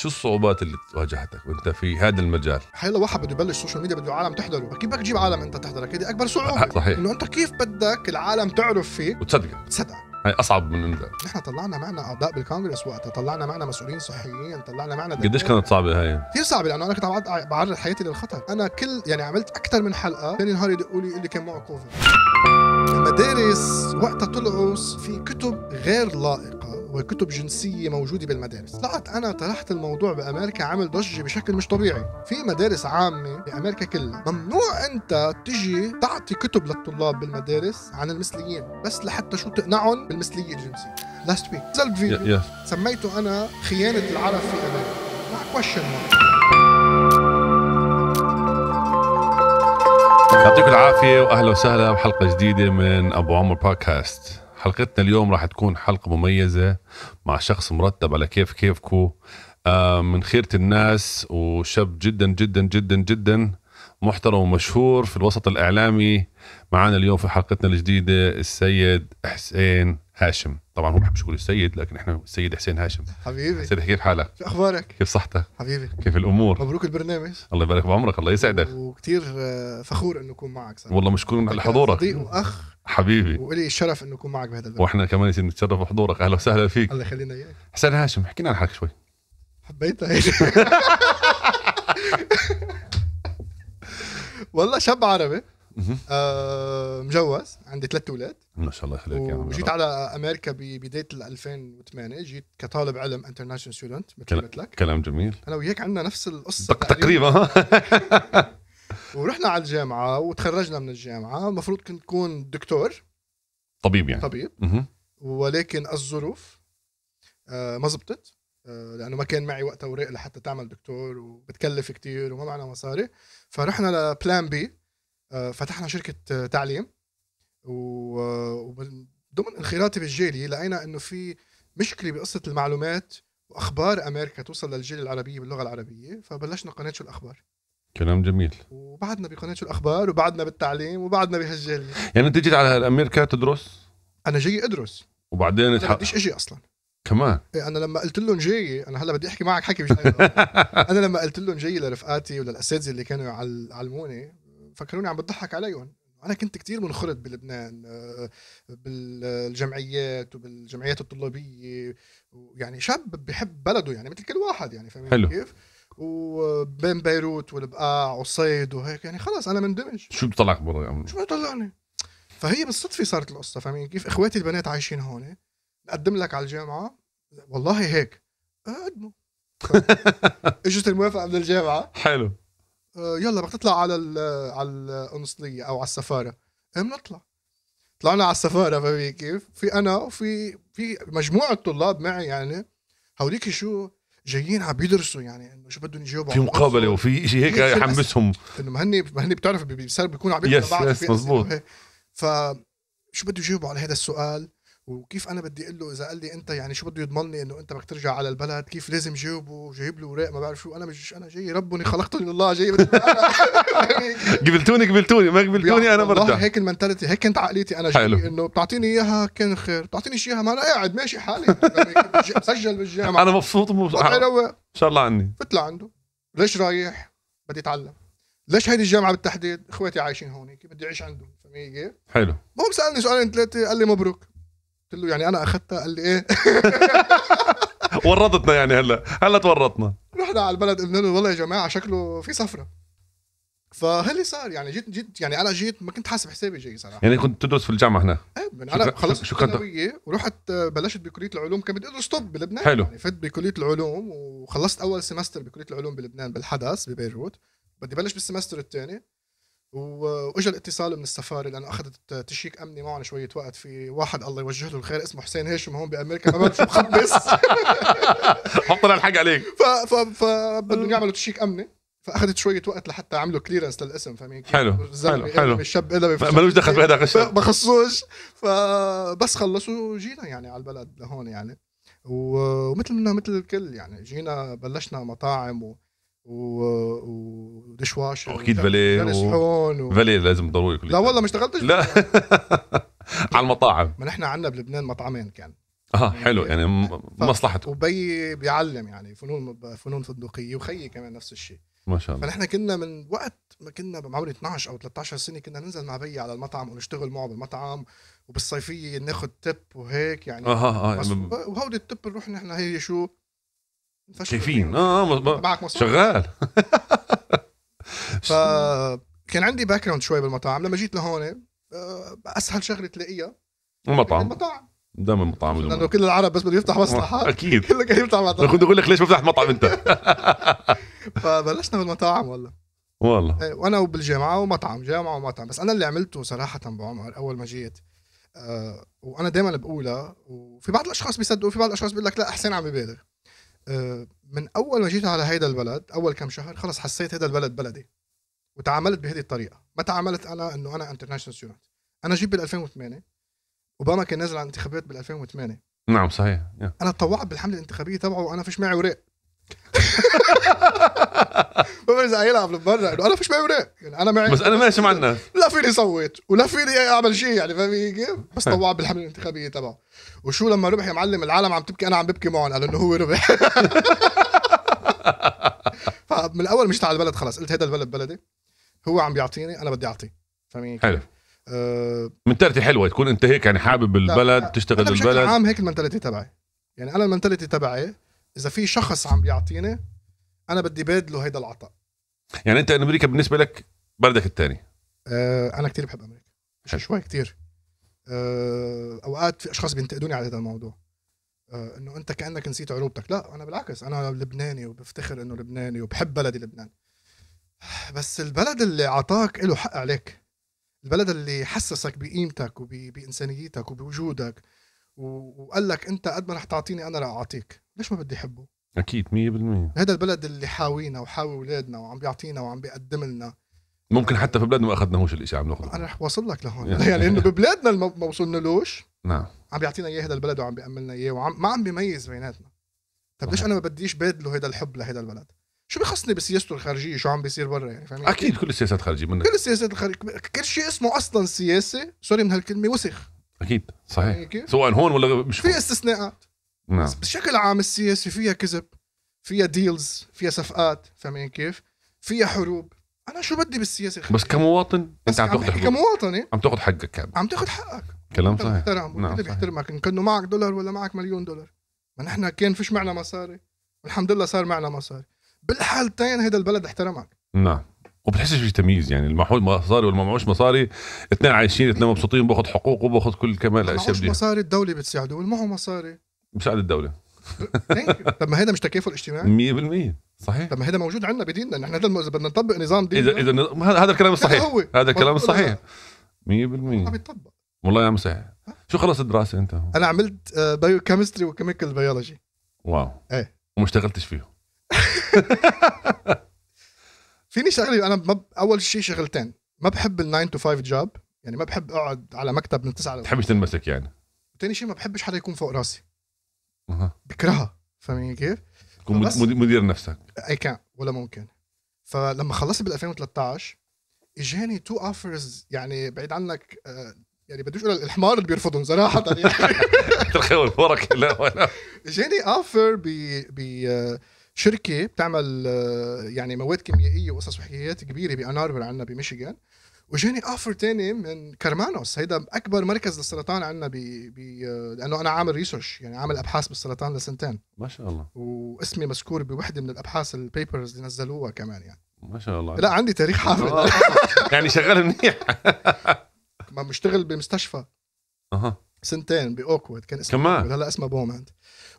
شو الصعوبات اللي واجهتك وانت في هذا المجال؟ حيلا واحد بده يبلش سوشيال ميديا بده عالم تحضره، كيف بدك تجيب عالم انت تحضرك؟ هذه اكبر صعوبه أه، صحيح انه انت كيف بدك العالم تعرف فيك وتصدقك تصدق هاي اصعب من انت نحن طلعنا معنا اعضاء بالكونغرس وقتها طلعنا معنا مسؤولين صحيين طلعنا معنا قديش كانت صعبه هاي كثير صعبه لانه انا كنت عم بعرض حياتي للخطر انا كل يعني عملت اكثر من حلقه ثاني نهار يدقوا لي اللي كان معه كوفيد المدارس وقتها طلعوا في كتب غير لائقة وكتب جنسية موجودة بالمدارس طلعت أنا طرحت الموضوع بأمريكا عمل ضجة بشكل مش طبيعي في مدارس عامة بأمريكا كلها ممنوع أنت تجي تعطي كتب للطلاب بالمدارس عن المثليين بس لحتى شو تقنعهم بالمثلية الجنسية لاست ويك نزلت فيديو سميته أنا خيانة العرب في أمريكا كويشن mark يعطيكم العافية وأهلا وسهلا بحلقة جديدة من أبو عمر بودكاست حلقتنا اليوم راح تكون حلقة مميزة مع شخص مرتب على كيف كيفكو آه، من خيرة الناس وشاب جدا جدا جدا جدا محترم ومشهور في الوسط الإعلامي معنا اليوم في حلقتنا الجديدة السيد حسين هاشم طبعا هو ما بحبش يقول السيد لكن احنا السيد حسين هاشم حبيبي سيد كيف حالك؟ شو اخبارك؟ كيف صحتك؟ حبيبي كيف الامور؟ مبروك البرنامج الله يبارك بعمرك الله يسعدك وكثير آه، فخور انه اكون معك صراحة. والله مشكور على حضورك صديق واخ حبيبي ولي الشرف انه اكون معك بهذا البرنامج واحنا كمان نتشرف بحضورك اهلا وسهلا فيك الله يخلينا اياك حسين هاشم احكي لنا عن حالك شوي حبيتها هيك والله شاب عربي آه مجوز عندي ثلاث اولاد ما شاء الله يخليك يا عم جيت على امريكا ببدايه 2008 جيت كطالب علم انترناشونال ستودنت مثل ما قلت لك كلام جميل انا وياك عندنا نفس القصه تقريبا ورحنا على الجامعه وتخرجنا من الجامعه المفروض كنت تكون دكتور طبيب يعني طبيب مه. ولكن الظروف آه ما زبطت آه، لانه ما كان معي وقت اوراق لحتى تعمل دكتور وبتكلف كتير وما معنا مصاري فرحنا لبلان بي آه، فتحنا شركه آه، تعليم ومن آه، ضمن انخراطي بالجيلي لقينا انه في مشكله بقصه المعلومات واخبار امريكا توصل للجيل العربيه باللغه العربيه فبلشنا قناه شو الاخبار كلام جميل وبعدنا بقناه شو الاخبار وبعدنا بالتعليم وبعدنا بهالجيل يعني انت جيت على امريكا تدرس انا جاي ادرس وبعدين اتحق... بديش اجي اصلا كمان إيه انا لما قلت لهم جاي انا هلا بدي احكي معك حكي مش انا لما قلت لهم جاي لرفقاتي وللاساتذه اللي كانوا يعلموني فكروني عم بضحك عليهم انا كنت كثير منخرط بلبنان آه، بالجمعيات وبالجمعيات الطلابيه ويعني شاب بحب بلده يعني مثل كل واحد يعني فاهمين كيف؟ وبين بيروت والبقاع والصيد وهيك يعني خلص انا مندمج شو بطلعك برا شو بطلعني؟ فهي بالصدفه صارت القصه فاهمين كيف؟ اخواتي البنات عايشين هون نقدم لك على الجامعه والله هيك اقدموا اجت الموافقه من الجامعه حلو آه، يلا بدك تطلع على على القنصليه او على السفاره بنطلع طلعنا على السفاره فهمي كيف في انا وفي في مجموعه طلاب معي يعني هوليك شو جايين عم بيدرسوا يعني انه شو بدهم يجاوبوا في مقابله وفي شيء هيك يحمسهم انه مهني مهني بتعرف بيصير بيكونوا عم يس يس مزبوط ف شو بده يجاوبوا على هذا السؤال وكيف انا بدي اقول له اذا قال لي انت يعني شو بده لي انه انت بدك ترجع على البلد كيف لازم جاوبه جايب له اوراق ما بعرف شو انا مش انا جاي ربني خلقتني من الله جاي قبلتوني قبلتوني ما قبلتوني انا برجع هيك المنتاليتي هيك كانت عقليتي انا جاي انه بتعطيني اياها كان خير بتعطينيش اياها ما انا قاعد ماشي حالي مسجل يعني بالجامعه انا مبسوط ان شاء الله عني فت لعنده ليش رايح بدي اتعلم ليش هيدي الجامعه بالتحديد اخواتي عايشين هون بدي اعيش عندهم فهمي كيف حلو ما سالني سؤالين ثلاثه قال لي مبروك قلت له يعني انا اخذتها قال لي ايه ورطتنا يعني هلا هلا تورطنا رحنا على البلد قلنا له والله يا جماعه شكله في سفره فهل صار يعني جيت جيت يعني انا جيت ما كنت حاسب حسابي جاي صراحه يعني كنت تدرس في الجامعه هنا ايه من انا خلصت الثانويه ورحت بلشت بكليه العلوم كنت بدي ادرس طب بلبنان حلو يعني فت بكليه العلوم وخلصت اول سمستر بكليه العلوم بلبنان بالحدث ببيروت بدي بلش بالسمستر الثاني واجى الاتصال من السفاره لانه اخذت تشيك امني معهم شويه وقت في واحد الله يوجه له الخير اسمه حسين هيشم هون بامريكا ما بعرف مخبص حط الحق عليك ف ف فبدهم يعملوا تشيك امني فاخذت شويه وقت لحتى عملوا كليرنس للاسم فاهمين حلو يعني حلو حلو الشاب الا ملوش دخل بهذا الشاب ما خصوش فبس خلصوا جينا يعني على البلد لهون يعني ومثل منا مثل الكل يعني جينا بلشنا مطاعم و... ودش واشر واكيد فاليه وصحون و... فاليه لازم ضروري كل لا والله ما اشتغلتش لا على المطاعم ما نحن عندنا بلبنان مطعمين كان اه حلو يعني مصلحته وبي بيعلم يعني فنون فنون فندقيه وخيي كمان نفس الشيء ما شاء الله فنحن كنا من وقت ما كنا بعمر 12 او 13 سنه كنا ننزل مع بي على المطعم ونشتغل معه بالمطعم وبالصيفيه ناخذ تب وهيك يعني اه اه, آه، يعني وهودي التب نروح نحن هي شو شايفين اه اه شغال ف كان عندي باك جراوند شوي بالمطاعم لما جيت لهون آه، اسهل شغله تلاقيها المطعم المطاعم دائما المطاعم لانه كل العرب بس بده يفتح مصلحه اكيد كله قاعد يفتح مطعم كنت اقول لك ليش ما فتحت مطعم انت فبلشنا بالمطاعم والله والله إيه، وانا وبالجامعه ومطعم جامعه ومطعم بس انا اللي عملته صراحه بعمر اول ما جيت أه وانا دائما بقولها وفي بعض الاشخاص بيصدقوا في بعض الاشخاص بيقول لك لا حسين عم ببالغ آه، من اول ما جيت على هيدا البلد اول كم شهر خلص حسيت هيدا البلد بلدي وتعاملت بهذه الطريقه ما تعاملت انا انه انا انترناشونال ستودنت انا جيت بال 2008 اوباما كان نازل على الانتخابات بال 2008 نعم صحيح yeah. انا تطوعت بالحمله الانتخابيه تبعه وانا فيش معي وراق ما بعرف اذا قايلها قبل برا انه انا فيش معي وراق يعني انا معي بس انا ماشي مع الناس لا فيني صوت ولا فيني اعمل شيء يعني فاهم كيف؟ بس طوعت بالحمله الانتخابيه تبعه وشو لما ربح يا معلم العالم عم تبكي انا عم ببكي معهم قالوا انه هو ربح فمن الاول مشت على البلد خلص قلت هذا البلد بلدي هو عم بيعطيني انا بدي اعطيه فاهمين حلو أه منتاليتي حلوه تكون انت هيك يعني حابب البلد لا. تشتغل أنا بشكل البلد عام هيك المنتاليتي تبعي يعني انا المنتاليتي تبعي اذا في شخص عم بيعطيني انا بدي بادله هيدا العطاء يعني انت امريكا بالنسبه لك بلدك الثاني أه انا كثير بحب امريكا مش شوي كثير آه، اوقات في اشخاص بينتقدوني على هذا الموضوع آه، انه انت كانك نسيت عروبتك لا انا بالعكس انا لبناني وبفتخر انه لبناني وبحب بلدي لبنان بس البلد اللي اعطاك له حق عليك البلد اللي حسسك بقيمتك وبانسانيتك وبوجودك وقال لك انت قد ما رح تعطيني انا رح اعطيك ليش ما بدي احبه اكيد 100% هذا البلد اللي حاوينا وحاوي اولادنا وعم بيعطينا وعم بيقدم لنا ممكن حتى في بلادنا ما اخذناهوش الاشي عم ناخذه انا رح واصل لك لهون يعني, انه ببلادنا الم... ما وصلنالوش نعم عم بيعطينا اياه هذا البلد وعم بيأملنا اياه وعم ما عم بيميز بيناتنا طب ليش نعم. انا ما بديش بادله هذا الحب لهذا البلد شو بخصني بسياسته الخارجيه شو عم بيصير برا يعني فاهم اكيد كل السياسات خارجيه منك كل السياسات الخارجيه كل شيء اسمه اصلا سياسه سوري من هالكلمه وسخ اكيد صحيح سواء هون ولا مش في استثناءات نعم بس بشكل عام السياسه فيها كذب فيها ديلز فيها صفقات فاهمين كيف فيها حروب انا شو بدي بالسياسه خلية. بس كمواطن بس انت عم تاخذ حقوق كمواطن إيه؟ عم تاخذ حقك كاب. عم تاخذ حقك كلام صحيح ترى نعم بيحترمك ان كانوا معك دولار ولا معك مليون دولار ما نحن كان فيش معنا مصاري والحمد لله صار معنا مصاري بالحالتين هذا البلد احترمك نعم وبتحسش في تمييز يعني المحول مصاري واللي معوش مصاري اثنين عايشين اثنين مبسوطين باخذ حقوق وباخذ كل كمال الاشياء دي معوش مصاري الدوله بتساعده واللي معه مصاري بساعد الدوله طب ما هذا مش تكافل اجتماعي 100% صحيح طب ما هذا موجود عندنا بديننا نحن هذا اذا بدنا نطبق نظام ديني اذا اذا هذا الكلام الصحيح هذا الكلام الصحيح 100% ما بيطبق والله يا عم شو خلص الدراسه انت؟ انا عملت بايو كيمستري وكيميكال بيولوجي واو ايه وما اشتغلتش فيهم فيني شغلي انا اول شيء شغلتين ما بحب ال9 تو 5 جوب يعني ما بحب اقعد على مكتب من 9 ل تحبش تنمسك يعني ثاني شيء ما بحبش حدا يكون فوق راسي بكرهها فاهمين كيف؟ تكون مدير نفسك اي كان ولا ممكن فلما خلصت بال 2013 اجاني تو اوفرز يعني بعيد عنك آه، يعني بديش اقول الحمار اللي بيرفضهم صراحه يعني. ترخي الورق لا ولا اجاني اوفر ب ب آه، شركه بتعمل آه، يعني مواد كيميائيه وقصص وحكايات كبيره باناربر عندنا بميشيغان وجاني اوفر تاني من كرمانوس هيدا اكبر مركز للسرطان عندنا ب لانه انا عامل ريسيرش يعني عامل ابحاث بالسرطان لسنتين ما شاء الله واسمي مذكور بوحده من الابحاث البيبرز اللي نزلوها كمان يعني ما شاء الله لا عندي تاريخ آه. حافظ يعني شغال منيح ما بشتغل بمستشفى اها سنتين باوكوود كان اسمه كمان هلا اسمه بوماند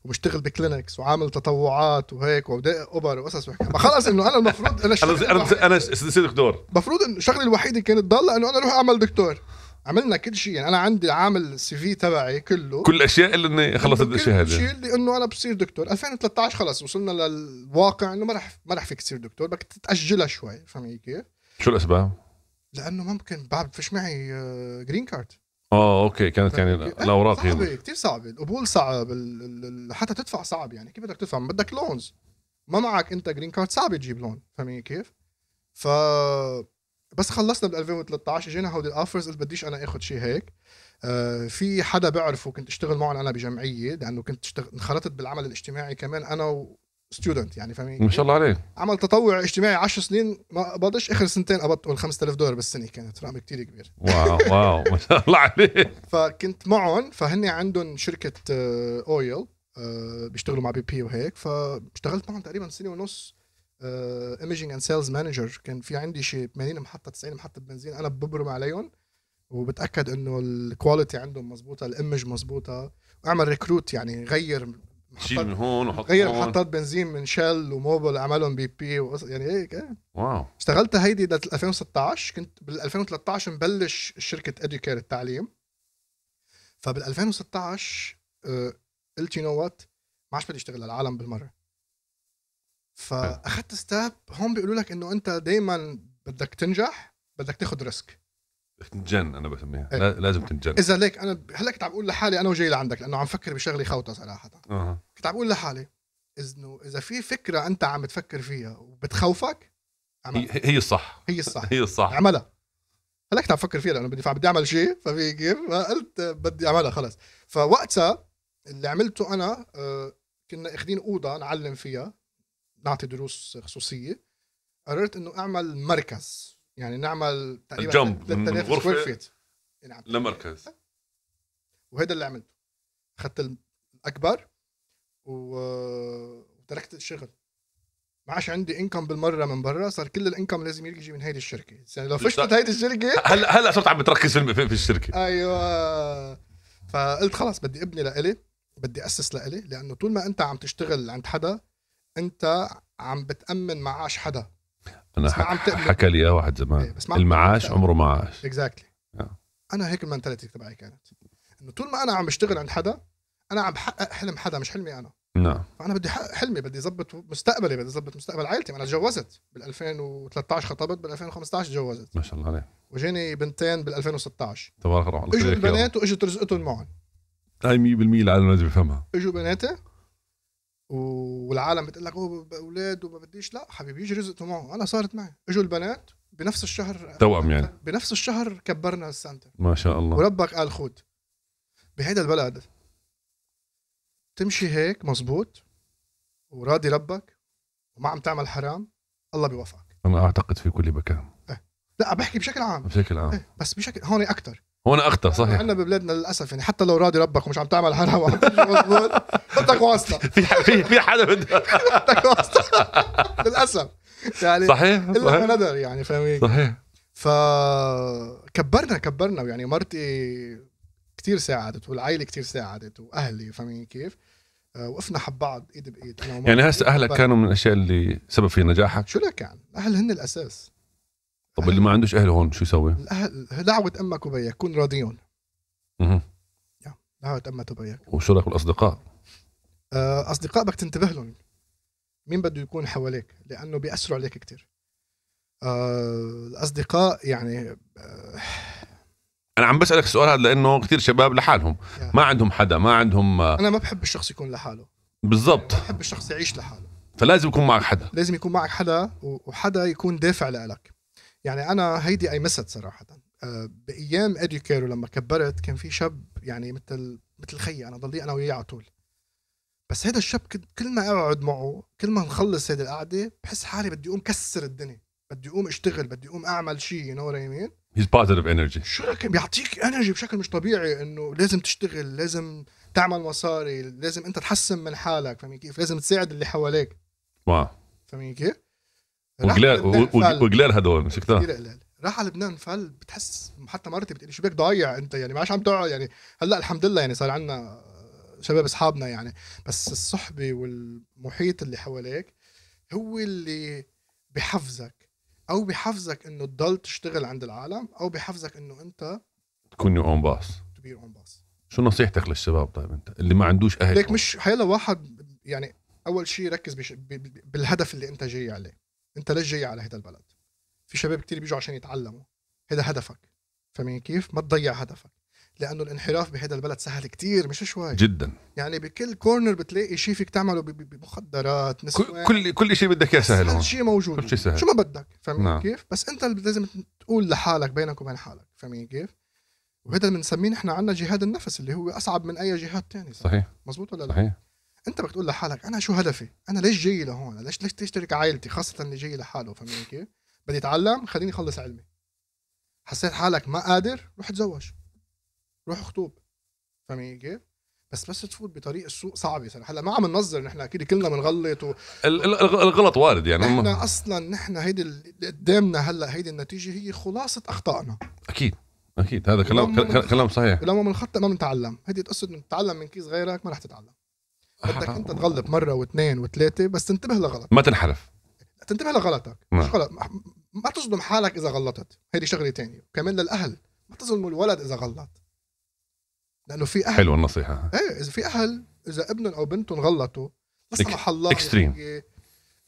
وبشتغل بكلينكس وعامل تطوعات وهيك اوبر وقصص وحكي ما خلص انه انا المفروض انا انا انا صرت دكتور المفروض انه شغلي الوحيده كانت تضل انه انا اروح اعمل دكتور عملنا كل شيء يعني انا عندي عامل السي في تبعي كله كل الاشياء اللي اني خلصت الشهاده كل شيء اللي انه انا بصير دكتور 2013 خلص وصلنا للواقع انه ما رح ما رح فيك تصير دكتور بدك تتاجلها شوي فهمي كيف؟ شو الاسباب؟ لانه ممكن بعد فيش معي جرين آه، كارد اه اوكي كانت يعني الاوراق صعبه كثير صعبه القبول صعب حتى تدفع صعب يعني كيف بدك تدفع بدك لونز ما معك انت جرين كارد صعب تجيب لون فاهمين كيف؟ ف بس خلصنا بال 2013 اجينا هودي الاوفرز قلت بديش انا اخذ شيء هيك آه، في حدا بعرفه كنت اشتغل معهم انا بجمعيه لانه كنت اشتغل انخرطت بالعمل الاجتماعي كمان انا و... ستودنت يعني فاهمين ما شاء الله عليه عمل تطوع اجتماعي 10 سنين ما قبضش اخر سنتين قبضت 5000 دولار بالسنه كانت رقم كتير كبير واو واو ما شاء الله عليه فكنت معهم فهن عندهم شركه اويل آه، آه، بيشتغلوا مع بي بي وهيك فاشتغلت معهم تقريبا سنه ونص ايمجينج اند سيلز مانجر كان في عندي شيء 80 محطه 90 محطه بنزين انا ببرم عليهم وبتاكد انه الكواليتي عندهم مزبوطه الايمج مزبوطه اعمل ريكروت يعني غير شيل من هون وحط غير محطات بنزين من شل وموبل عملهم بي بي وقص... يعني هيك إيه،, ايه واو اشتغلت هيدي ل 2016 كنت بال 2013 مبلش شركه اديوكير التعليم فبال 2016 آه، قلت يو نو وات ما عادش بدي اشتغل للعالم بالمره فاخذت ستاب هون بيقولوا لك انه انت دائما بدك تنجح بدك تاخذ ريسك تنجن انا بسميها إيه؟ لازم تنجن اذا ليك انا هلا كنت عم بقول لحالي انا وجاي لعندك لانه عم فكر بشغله خوطة صراحه أه. كنت عم بقول لحالي انه اذا في فكره انت عم تفكر فيها وبتخوفك عملها. هي الصح هي الصح هي الصح اعملها هلا كنت عم فكر فيها لانه بدي بدي اعمل شيء ففي كيف قلت بدي اعملها خلص فوقتها اللي عملته انا آه، كنا اخذين اوضه نعلم فيها نعطي دروس خصوصيه قررت انه اعمل مركز يعني نعمل تقريبا الجمب 3000 سكوير فيت نعم. لمركز وهذا اللي عملته اخذت الاكبر وتركت الشغل ما عادش عندي انكم بالمره من برا صار كل الانكم لازم يجي من هيدي الشركه يعني لو فشلت هيدي الشركه هلا هلا صرت عم بتركز في, في الشركه ايوه فقلت خلاص بدي ابني لإلي بدي اسس لإلي لانه طول ما انت عم تشتغل عند حدا انت عم بتامن معاش حدا انا حكى لي اياه واحد زمان إيه، المعاش عمره معاش اكزاكتلي exactly. yeah. انا هيك المنتاليتي تبعي كانت انه طول ما انا عم بشتغل عند حدا انا عم بحقق حلم حدا مش حلمي انا نعم فانا بدي احقق حلمي بدي اظبط مستقبلي بدي اظبط مستقبل عائلتي انا تجوزت بال 2013 خطبت بال 2015 تجوزت ما شاء الله عليك وجاني بنتين بال 2016 تبارك الله اجوا البنات واجت رزقتهم معهم هاي 100% العالم لازم يفهمها اجوا بناتي والعالم بتقول لك هو اولاد وما بديش لا حبيبي يجي رزقته معه انا صارت معي اجوا البنات بنفس الشهر توأم يعني بنفس الشهر كبرنا السنتر ما شاء الله وربك قال خود بهيدا البلد تمشي هيك مزبوط وراضي ربك وما عم تعمل حرام الله بيوفقك انا اعتقد في كل مكان إيه. لا بحكي بشكل عام بشكل عام إيه. بس بشكل هون اكثر هون اخطا صحيح عندنا ببلادنا للاسف يعني حتى لو راضي ربك ومش عم تعمل حرام وعم مضبوط بدك واسطه في في في حدا بدك واسطه للاسف يعني صحيح الا ندر يعني فاهم إيه؟ صحيح فكبرنا كبرنا يعني مرتي كثير ساعدت والعائله كثير ساعدت واهلي فاهمين إيه كيف؟ آه، وقفنا حب بعض ايد بايد يعني هسه اهلك كانوا من الاشياء اللي سبب في نجاحك؟ شو لك كان؟ يعني؟ اهل هن الاساس طب اللي ما عندوش اهل هون شو يسوي؟ دعوة امك وبيك كون راضيون اها دعوة امك وبيك وشو رايك بالاصدقاء؟ آه، اصدقاء بدك تنتبه لهم مين بده يكون حواليك لانه بياثروا عليك كثير آه، الاصدقاء يعني آه، انا عم بسالك السؤال هذا لانه كثير شباب لحالهم يعني. ما عندهم حدا ما عندهم انا ما بحب الشخص يكون لحاله بالضبط يعني بحب الشخص يعيش لحاله فلازم يكون معك حدا لازم يكون معك حدا وحدا يكون دافع لك يعني انا هيدي اي مسد صراحه آه، بايام كيرو لما كبرت كان في شاب يعني مثل مثل خيي انا ضلي انا وياه على طول بس هذا الشاب كل ما اقعد معه كل ما نخلص هذه القعده بحس حالي بدي اقوم كسر الدنيا بدي اقوم اشتغل بدي اقوم اعمل شيء يو نو وات اي مين هيز بوزيتيف انرجي شو لك بيعطيك انرجي بشكل مش طبيعي انه لازم تشتغل لازم تعمل مصاري لازم انت تحسن من حالك فاهمين كيف لازم تساعد اللي حواليك واو فاهمين كيف وقلال وقلال هدول مسكتها كتير قلال راح على لبنان فهل بتحس حتى مرتي بتقولي شو بدك ضايع انت يعني ما عادش عم تقعد يعني هلا الحمد لله يعني صار عندنا شباب اصحابنا يعني بس الصحبه والمحيط اللي حواليك هو اللي بحفزك او بحفزك انه تضل تشتغل عند العالم او بحفزك انه انت تكون يور اون باس اون باس شو نصيحتك للشباب طيب انت اللي ما عندوش اهل ليك مش حيلا واحد يعني اول شيء ركز بش... ب... بالهدف اللي انت جاي عليه انت ليش جاي على هذا البلد في شباب كتير بيجوا عشان يتعلموا هذا هدفك فاهمين كيف ما تضيع هدفك لانه الانحراف بهذا البلد سهل كتير مش شوي جدا يعني بكل كورنر بتلاقي شيء فيك تعمله بمخدرات نسوان كل كل شيء بدك اياه سهل كل شيء موجود كل شيء سهل شو ما بدك فاهمين نعم. كيف بس انت لازم تقول لحالك بينك وبين حالك فاهمين كيف وهذا بنسميه نحن عندنا جهاد النفس اللي هو اصعب من اي جهاد ثاني صحيح مزبوط ولا لا صحيح انت بدك تقول لحالك انا شو هدفي؟ انا ليش جاي لهون؟ ليش ليش تشترك عائلتي خاصه اللي جاي لحاله فهمت كيف؟ بدي اتعلم خليني اخلص علمي حسيت حالك ما قادر روح تزوج روح اخطوب. فهمت كيف؟ بس بس تفوت بطريق السوق صعبه صراحه هلا ما عم ننظر نحن اكيد كلنا بنغلط و... الغلط وارد يعني نحن اصلا نحن هيدي اللي قدامنا هلا هيدي النتيجه هي خلاصه اخطائنا اكيد اكيد هذا كلام كلام صحيح لما بنخطئ ما بنتعلم هيدي تقصد بنتعلم من كيس غيرك ما رح تتعلم بدك انت تغلط مره واثنين وثلاثه بس تنتبه لغلط ما تنحرف تنتبه لغلطك نعم. مش غلط ما تظلم حالك اذا غلطت هيدي شغله تانية كمان للاهل ما تظلموا الولد اذا غلط لانه في اهل حلوه النصيحه ايه اذا في اهل اذا ابنهم او بنتهم غلطوا لا سمح الله اكستريم يعني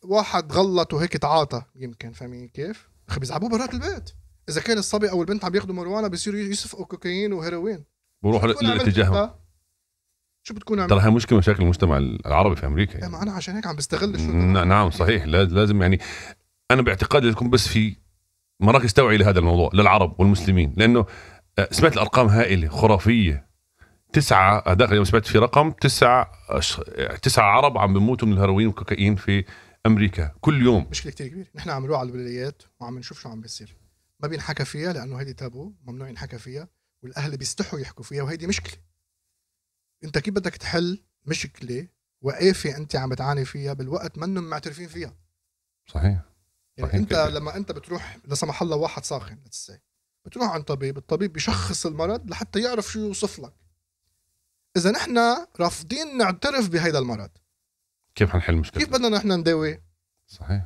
واحد غلط وهيك تعاطى يمكن فاهمين كيف؟ اخي بيزعبوه برات البيت اذا كان الصبي او البنت عم ياخذوا مروانه بيصيروا يسفقوا كوكايين وهيروين بروحوا للاتجاه شو بتكون عم ترى هي مشكله مشاكل المجتمع العربي في امريكا إيه، يعني. ما انا عشان هيك عم بستغل نعم صحيح لازم يعني انا باعتقادي لازم بس في مراكز توعيه لهذا الموضوع للعرب والمسلمين لانه آه، سمعت الارقام هائله خرافيه تسعة هذاك اليوم سمعت في رقم تسعة يعني تسعة عرب عم بموتوا من الهيروين والكوكايين في امريكا كل يوم مشكله كثير كبيره نحن عم نروح على الولايات وعم نشوف شو عم بيصير ما بينحكى فيها لانه هيدي تابو ممنوع ينحكى فيها والاهل بيستحوا يحكوا فيها وهيدي مشكله انت كيف بدك تحل مشكله وقافه انت عم بتعاني فيها بالوقت منهم معترفين فيها صحيح يعني صحيح انت كده. لما انت بتروح لا سمح الله واحد ساخن لتسي بتروح عند طبيب الطبيب بيشخص المرض لحتى يعرف شو يوصف لك اذا نحن رافضين نعترف بهذا المرض كيف حنحل المشكله كيف بدنا نحن نداوي صحيح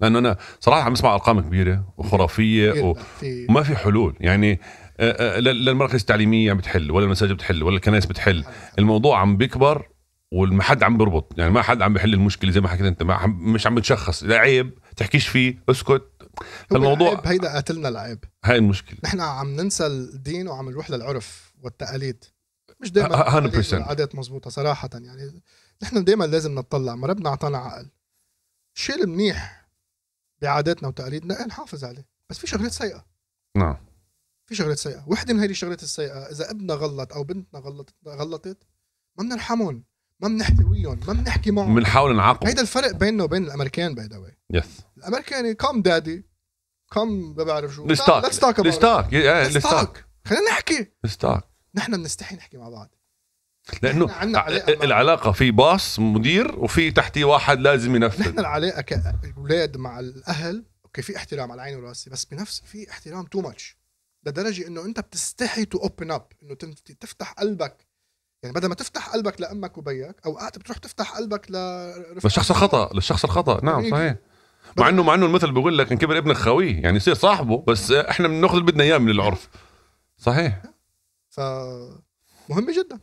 لانه انا صراحه عم بسمع ارقام كبيره وخرافيه و... وما في حلول يعني آه، آه، للمراكز التعليميه عم بتحل ولا المساجد بتحل ولا الكنائس بتحل الموضوع عم بيكبر والمحد عم بيربط يعني ما حد عم بيحل المشكله زي ما حكيت انت ما مش عم بتشخص لا عيب تحكيش فيه اسكت الموضوع هيدا قاتلنا العيب هاي المشكله نحن عم ننسى الدين وعم نروح للعرف والتقاليد مش دائما العادات مزبوطة صراحة يعني نحن دائما لازم نتطلع ما ربنا اعطانا عقل الشيء المنيح بعاداتنا وتقاليدنا إيه، نحافظ عليه بس في شغلات سيئة نعم في شغلات سيئه وحده من هذه الشغلات السيئه اذا ابننا غلط او بنتنا غلطت غلطت ما بنرحمهم ما بنحتويهم ما بنحكي معهم بنحاول نعاقب هيدا الفرق بيننا وبين الامريكان باي ذا يس الامريكان كم دادي كم ما بعرف شو ليستاك توك ليستاك توك توك خلينا نحكي ليستاك نحن بنستحي نحكي مع بعض لانه علاقة العلاقه في باص مدير وفي تحتيه واحد لازم ينفذ نحن العلاقه كاولاد مع الاهل اوكي في احترام على عيني وراسي بس بنفس في احترام تو ماتش لدرجه انه انت بتستحي تو اوبن اب انه تفتح قلبك يعني بدل ما تفتح قلبك لامك وبيك اوقات بتروح تفتح قلبك ل للشخص الخطا للشخص الخطا نعم صحيح مع انه مع انه المثل بيقول لك ان كبر ابنك خويه يعني يصير صاحبه بس احنا بناخذ اللي بدنا اياه من العرف صحيح ف مهم جدا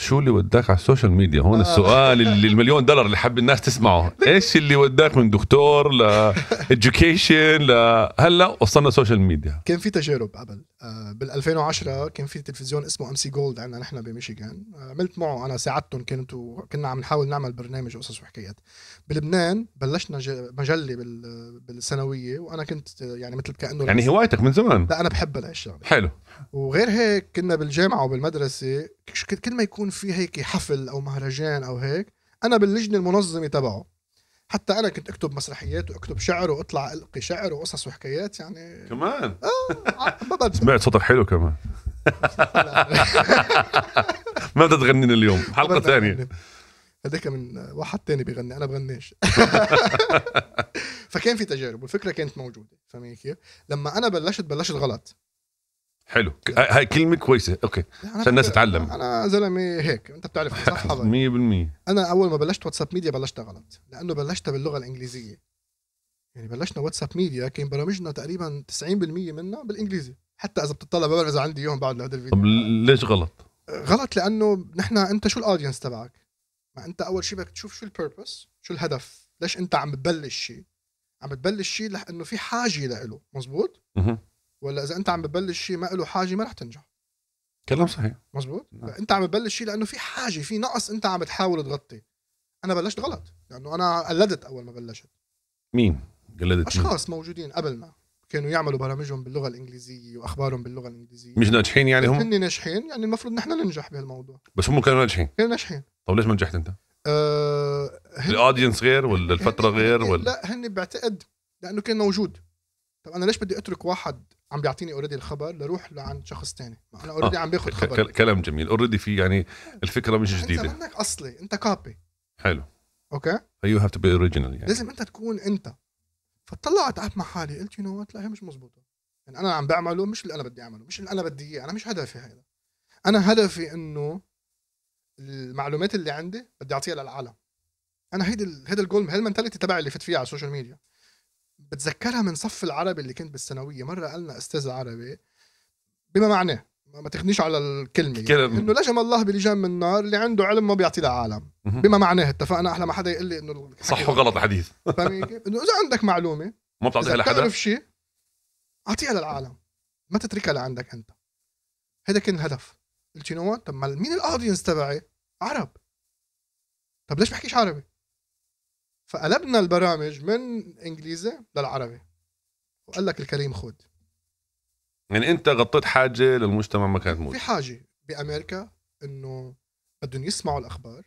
شو اللي وداك على السوشيال ميديا هون آه. السؤال اللي المليون دولار اللي حب الناس تسمعه ايش اللي وداك من دكتور ل education ل هلا وصلنا السوشيال ميديا كان في تجارب قبل آه، بال 2010 كان في تلفزيون اسمه ام سي جولد عندنا نحن بميشيغان آه، عملت معه انا ساعدتهم كنت وكنا عم نحاول نعمل برنامج قصص وحكايات بلبنان بلشنا مجله بالثانويه وانا كنت يعني مثل كانه يعني هوايتك من زمان لا انا بحب هاي حلو وغير هيك كنا بالجامعه وبالمدرسه كل ما يكون في هيك حفل او مهرجان او هيك انا باللجنه المنظمه تبعه حتى انا كنت اكتب مسرحيات واكتب شعر واطلع القي شعر وقصص وحكايات يعني كمان اه سمعت صوتك حلو كمان ما بدها تغنين اليوم حلقه ثانيه هذاك من واحد تاني بيغني انا بغناش فكان في تجارب والفكره كانت موجوده فاهمين كيف؟ لما انا بلشت بلشت غلط حلو آه، هاي كلمه كويسه اوكي عشان الناس تتعلم انا زلمه هيك انت بتعرف صح 100% انا اول ما بلشت واتساب ميديا بلشت غلط لانه بلشت باللغه الانجليزيه يعني بلشنا واتساب ميديا كان برامجنا تقريبا 90% منها بالانجليزي حتى اذا بتطلع ببر اذا عندي اياهم بعد هذا الفيديو طب ليش غلط؟ غلط لانه نحن انت شو الاودينس تبعك؟ فانت اول شيء بدك تشوف شو البيربس شو الهدف ليش انت عم بتبلش شيء عم بتبلش شيء لانه في حاجه له مزبوط ولا اذا انت عم بتبلش شيء ما له حاجه ما رح تنجح كلام صحيح مزبوط نعم. انت عم بتبلش شيء لانه في حاجه في نقص انت عم تحاول تغطي انا بلشت غلط لانه انا قلدت اول ما بلشت مين قلدت اشخاص مين؟ موجودين قبلنا كانوا يعملوا برامجهم باللغه الانجليزيه واخبارهم باللغه الانجليزيه مش ناجحين يعني هم؟ هن ناجحين يعني المفروض نحن ننجح بهالموضوع بس هم كانوا ناجحين كانوا ناجحين طيب ليش ما نجحت انت؟ آه الاودينس غير ولا الفتره هن غير ولا لا هن بعتقد لانه كان موجود طب انا ليش بدي اترك واحد عم بيعطيني اوريدي الخبر لروح لعند شخص تاني ما انا اوريدي آه. عم باخذ خبر كلام جميل اوريدي في يعني الفكره مش جديده انت منك اصلي انت كابي حلو اوكي يو هاف تو بي اوريجينال يعني لازم انت تكون انت فطلعت قعدت مع حالي قلت يو نو لا هي مش مزبوطه يعني انا عم بعمله مش اللي انا بدي اعمله مش اللي انا بدي اياه انا مش هدفي هذا انا هدفي انه المعلومات اللي عندي بدي اعطيها للعالم انا هيدي هيدا الجول هالمنتاليتي تبعي اللي فت فيها على السوشيال ميديا بتذكرها من صف العربي اللي كنت بالثانويه مره قالنا استاذ عربي بما معناه ما تخنيش على الكلمة يعني. انه لجم الله بلجام من النار اللي عنده علم ما بيعطي للعالم بما معناه اتفقنا احلى ما حدا يقول لي انه صح وغلط الحديث انه اذا عندك معلومة ما بتعطيها لحدا بتعرف شيء اعطيها للعالم ما تتركها لعندك انت هذا كان الهدف قلت يو نو طب مين الاودينس تبعي عرب طب ليش بحكيش عربي فقلبنا البرامج من انجليزي للعربي وقال لك الكريم خود يعني انت غطيت حاجه للمجتمع ما كانت موجوده في حاجه بامريكا انه بدهم يسمعوا الاخبار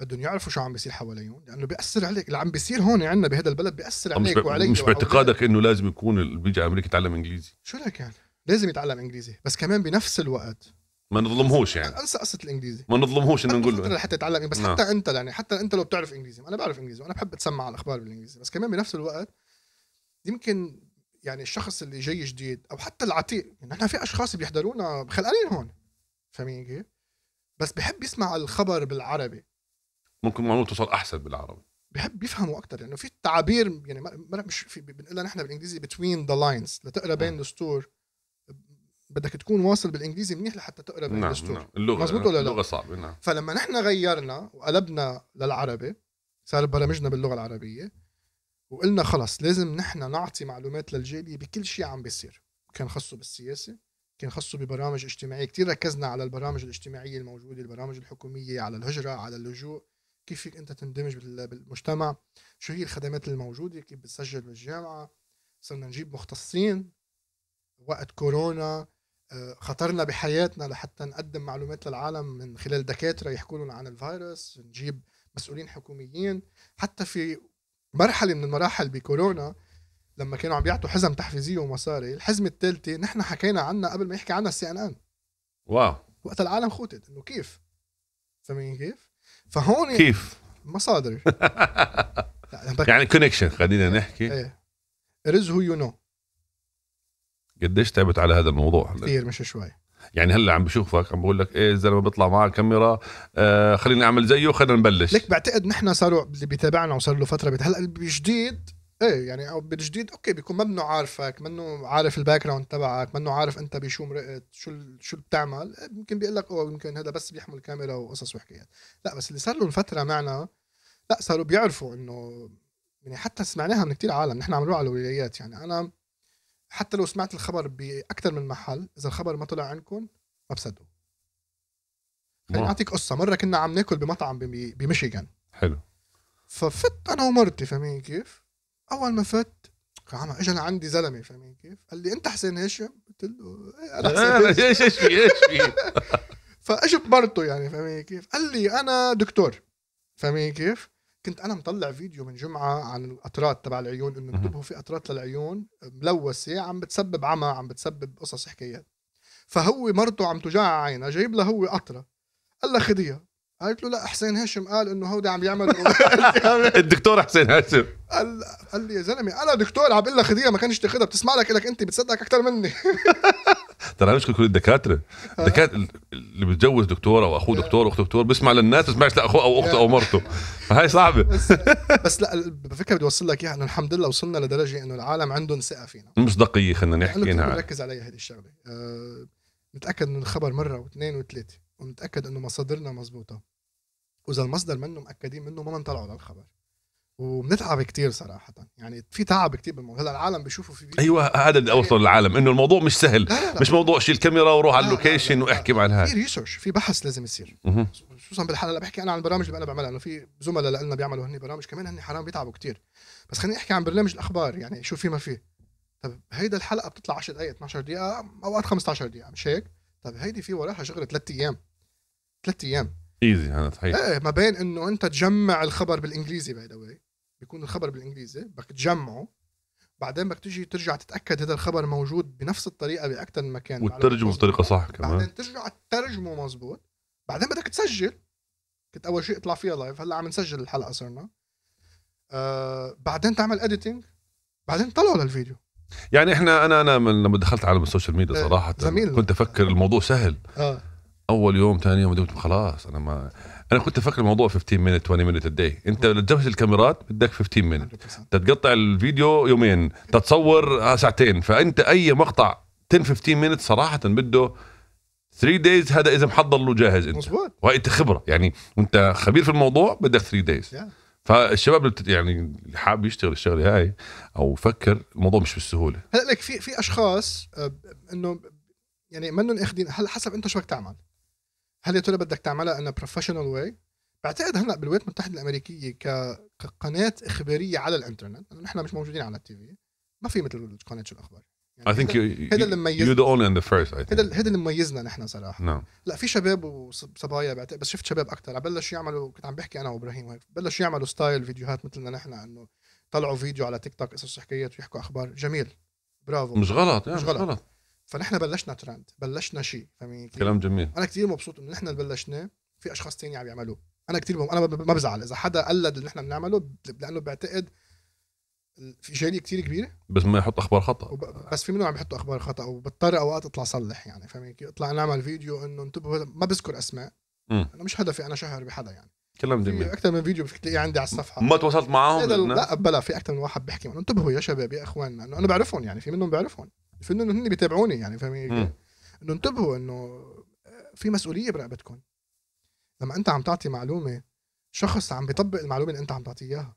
بدهم يعرفوا شو عم بيصير حواليهم لانه بياثر عليك اللي عم بيصير هون عندنا بهذا البلد بياثر عليك مش وعليك مش باعتقادك انه لازم يكون اللي بيجي على امريكا يتعلم انجليزي شو لك يعني لازم يتعلم انجليزي بس كمان بنفس الوقت ما نظلمهوش يعني انسى قصه الانجليزي ما نظلمهوش انه نقول له حتى يتعلم بس نعم. حتى انت يعني حتى انت لو بتعرف انجليزي انا بعرف انجليزي وانا بحب اتسمع على الاخبار بالانجليزي بس كمان بنفس الوقت يمكن يعني الشخص اللي جاي جديد او حتى العتيق نحن يعني في اشخاص بيحضرونا خلقانين هون فاهمين كيف؟ بس بحب يسمع الخبر بالعربي ممكن معلومه توصل احسن بالعربي بحب يفهموا اكثر لانه يعني في تعابير يعني مش في بنقولها نحن بالانجليزي بتوين ذا لاينز لتقرا بين السطور نعم. بدك تكون واصل بالانجليزي منيح لحتى تقرا نعم، بالستور نعم اللغه مزبوط ولا لا؟ اللغه صعبه نعم فلما نحن غيرنا وقلبنا للعربي صار برامجنا باللغه العربيه وقلنا خلص لازم نحن نعطي معلومات للجاليه بكل شيء عم بيصير كان خصه بالسياسه كان خصه ببرامج اجتماعيه كثير ركزنا على البرامج الاجتماعيه الموجوده البرامج الحكوميه على الهجره على اللجوء كيف فيك انت تندمج بالمجتمع شو هي الخدمات الموجوده كيف بتسجل بالجامعه صرنا نجيب مختصين وقت كورونا خطرنا بحياتنا لحتى نقدم معلومات للعالم من خلال دكاتره يحكوا لنا عن الفيروس نجيب مسؤولين حكوميين حتى في مرحله من المراحل بكورونا لما كانوا عم بيعطوا حزم تحفيزيه ومصاري الحزمه الثالثه نحن حكينا عنها قبل ما يحكي عنها السي ان ان واو وقت العالم خوتت انه كيف فاهمين كيف فهون كيف مصادر يعني كونكشن يعني خلينا نحكي ايه رز هو يو نو قديش تعبت على هذا الموضوع كثير مش شوي يعني هلا عم بشوفك عم بقول لك ايه الزلمه بيطلع مع الكاميرا آه خليني اعمل زيه خلينا نبلش لك بعتقد نحن صاروا اللي بيتابعنا وصار له فتره هلا الجديد ايه يعني او بالجديد اوكي بيكون منه عارفك منه عارف الباك جراوند تبعك منه عارف انت بشو مرقت شو شو بتعمل يمكن إيه، بيقول لك اوه يمكن هذا بس بيحمل كاميرا وقصص وحكايات لا بس اللي صار له الفتره معنا لا صاروا بيعرفوا انه يعني حتى سمعناها من كتير عالم نحن عملوها على الولايات يعني انا حتى لو سمعت الخبر باكثر من محل اذا الخبر ما طلع عندكم ما بصدقوا خليني اعطيك قصه مره كنا عم ناكل بمطعم بميشيغان حلو ففت انا ومرتي فاهمين كيف اول ما فت عم اجى لعندي زلمه فاهمين كيف قال لي انت حسين هاشم قلت له إيه، انا حسين ايش ايش في ايش في فاجت مرته يعني فاهمين كيف قال لي انا دكتور فاهمين كيف كنت انا مطلع فيديو من جمعه عن القطرات تبع العيون انه انتبهوا في قطرات للعيون ملوثه عم بتسبب عمى عم بتسبب قصص حكايات فهو مرته عم تجاع عينها جايب لها هو قطره قال لها خديها قالت له لا حسين هاشم قال انه هودي عم يعمل الدكتور حسين هاشم قال قال لي يا زلمه انا دكتور عم بقول لك خديها ما كانش تاخذها بتسمع لك الك انت بتصدقك اكثر مني ترى مش كل الدكاتره الدكاتره آه. اللي بيتجوز دكتوره واخوه آه. دكتور واخته دكتور بيسمع للناس ما بيسمعش لاخوه او اخته آه. او مرته فهي صعبه بس, بس لا الفكره بدي اوصل لك اياها انه الحمد لله وصلنا لدرجه انه العالم عندهم ثقه فينا مصداقيه خلينا يعني نحكي انها ركز عليها هذه الشغله أه متاكد من الخبر مره واثنين وثلاثه ومتاكد انه مصادرنا مزبوطة واذا المصدر منه مأكدين منه ما بنطلعوا للخبر وبنتعب كتير صراحه يعني في تعب كتير بالموضوع هلا العالم بيشوفوا في فيديو ايوه هذا اللي اوصل للعالم انه الموضوع مش سهل لا لا لا مش موضوع شيل الكاميرا وروح على اللوكيشن واحكي مع الهاي في ريسيرش في بحث لازم يصير خصوصا بالحلقه اللي بحكي انا عن البرامج اللي انا بعملها انه في زملاء لنا بيعملوا هن برامج كمان هن حرام بيتعبوا كتير بس خليني احكي عن برنامج الاخبار يعني شو في ما فيه طب هيدا الحلقه بتطلع 10 دقائق 12 دقيقه اوقات 15 دقيقه مش هيك طب هيدي في وراها شغله ثلاث ايام ثلاث ايام ايزي هذا صحيح ايه ما بين انه انت تجمع الخبر بالانجليزي باي ذا واي بيكون الخبر بالانجليزي بدك تجمعه بعدين بدك تيجي ترجع تتاكد هذا الخبر موجود بنفس الطريقه باكثر من مكان وتترجمه بطريقه صح كمان بعدين ترجع تترجمه مزبوط بعدين بدك تسجل كنت اول شيء اطلع فيها لايف هلا عم نسجل الحلقه صرنا آه بعدين تعمل اديتنج بعدين طلعوا للفيديو يعني احنا انا انا لما دخلت على السوشيال ميديا آه، صراحه زميل. كنت افكر الموضوع سهل آه. اول يوم ثاني يوم خلاص انا ما انا كنت افكر الموضوع 15 مينت 20 مينت قد انت لتجهز الكاميرات بدك 15 مينت تتقطع الفيديو يومين تتصور آه، ساعتين فانت اي مقطع 10 15 مينت صراحه بده 3 دايز هذا اذا محضر له جاهز انت مظبوط انت خبره يعني وانت خبير في الموضوع بدك 3 دايز فالشباب يعني اللي حابب يشتغل الشغله هاي او فكر الموضوع مش بالسهوله هلا لك في في اشخاص آه، انه يعني منهم اخذين هلا حسب انت شو بدك تعمل هل يا ترى بدك تعملها ان بروفيشنال واي بعتقد هلا بالولايات المتحده الامريكيه كقناه اخباريه على الانترنت لانه نحن مش موجودين على التي في ما في مثل قناه شو الاخبار يعني I think هذا اللي you're the only and the first اللي مميزنا نحن صراحه no. نعم. لا في شباب وصبايا بعتقد بس شفت شباب اكثر بلشوا يعملوا كنت عم بحكي انا وابراهيم هيك بلشوا يعملوا ستايل فيديوهات مثلنا نحن انه طلعوا فيديو على تيك توك قصص حكايات ويحكوا اخبار جميل برافو مش غلط يعني مش غلط, غلط. فنحن بلشنا ترند بلشنا شيء فاهمين كلام جميل انا كثير مبسوط انه نحن بلشناه في اشخاص تاني عم يعملوه انا كثير انا ما بزعل اذا حدا قلد اللي نحن بنعمله لانه بعتقد في جاليه كثير كبيره بس ما يحط اخبار خطا وب... بس في منهم عم يحطوا اخبار خطا وبضطر اوقات اطلع صلح يعني فاهمين اطلع نعمل فيديو انه انتبهوا ما بذكر اسماء انا مش هدفي انا شهر بحدا يعني كلام جميل في اكثر من فيديو بتلاقيه عندي على الصفحه ما تواصلت معاهم لا نعم. بلا في اكثر من واحد بيحكي انتبهوا يا شباب يا اخواننا انه انا بعرفهم يعني في منهم بعرفهم انه هن بيتابعوني يعني فهمي انه انتبهوا انه آه، في مسؤوليه برقبتكم لما انت عم تعطي معلومه شخص عم بيطبق المعلومه اللي انت عم تعطيه اياها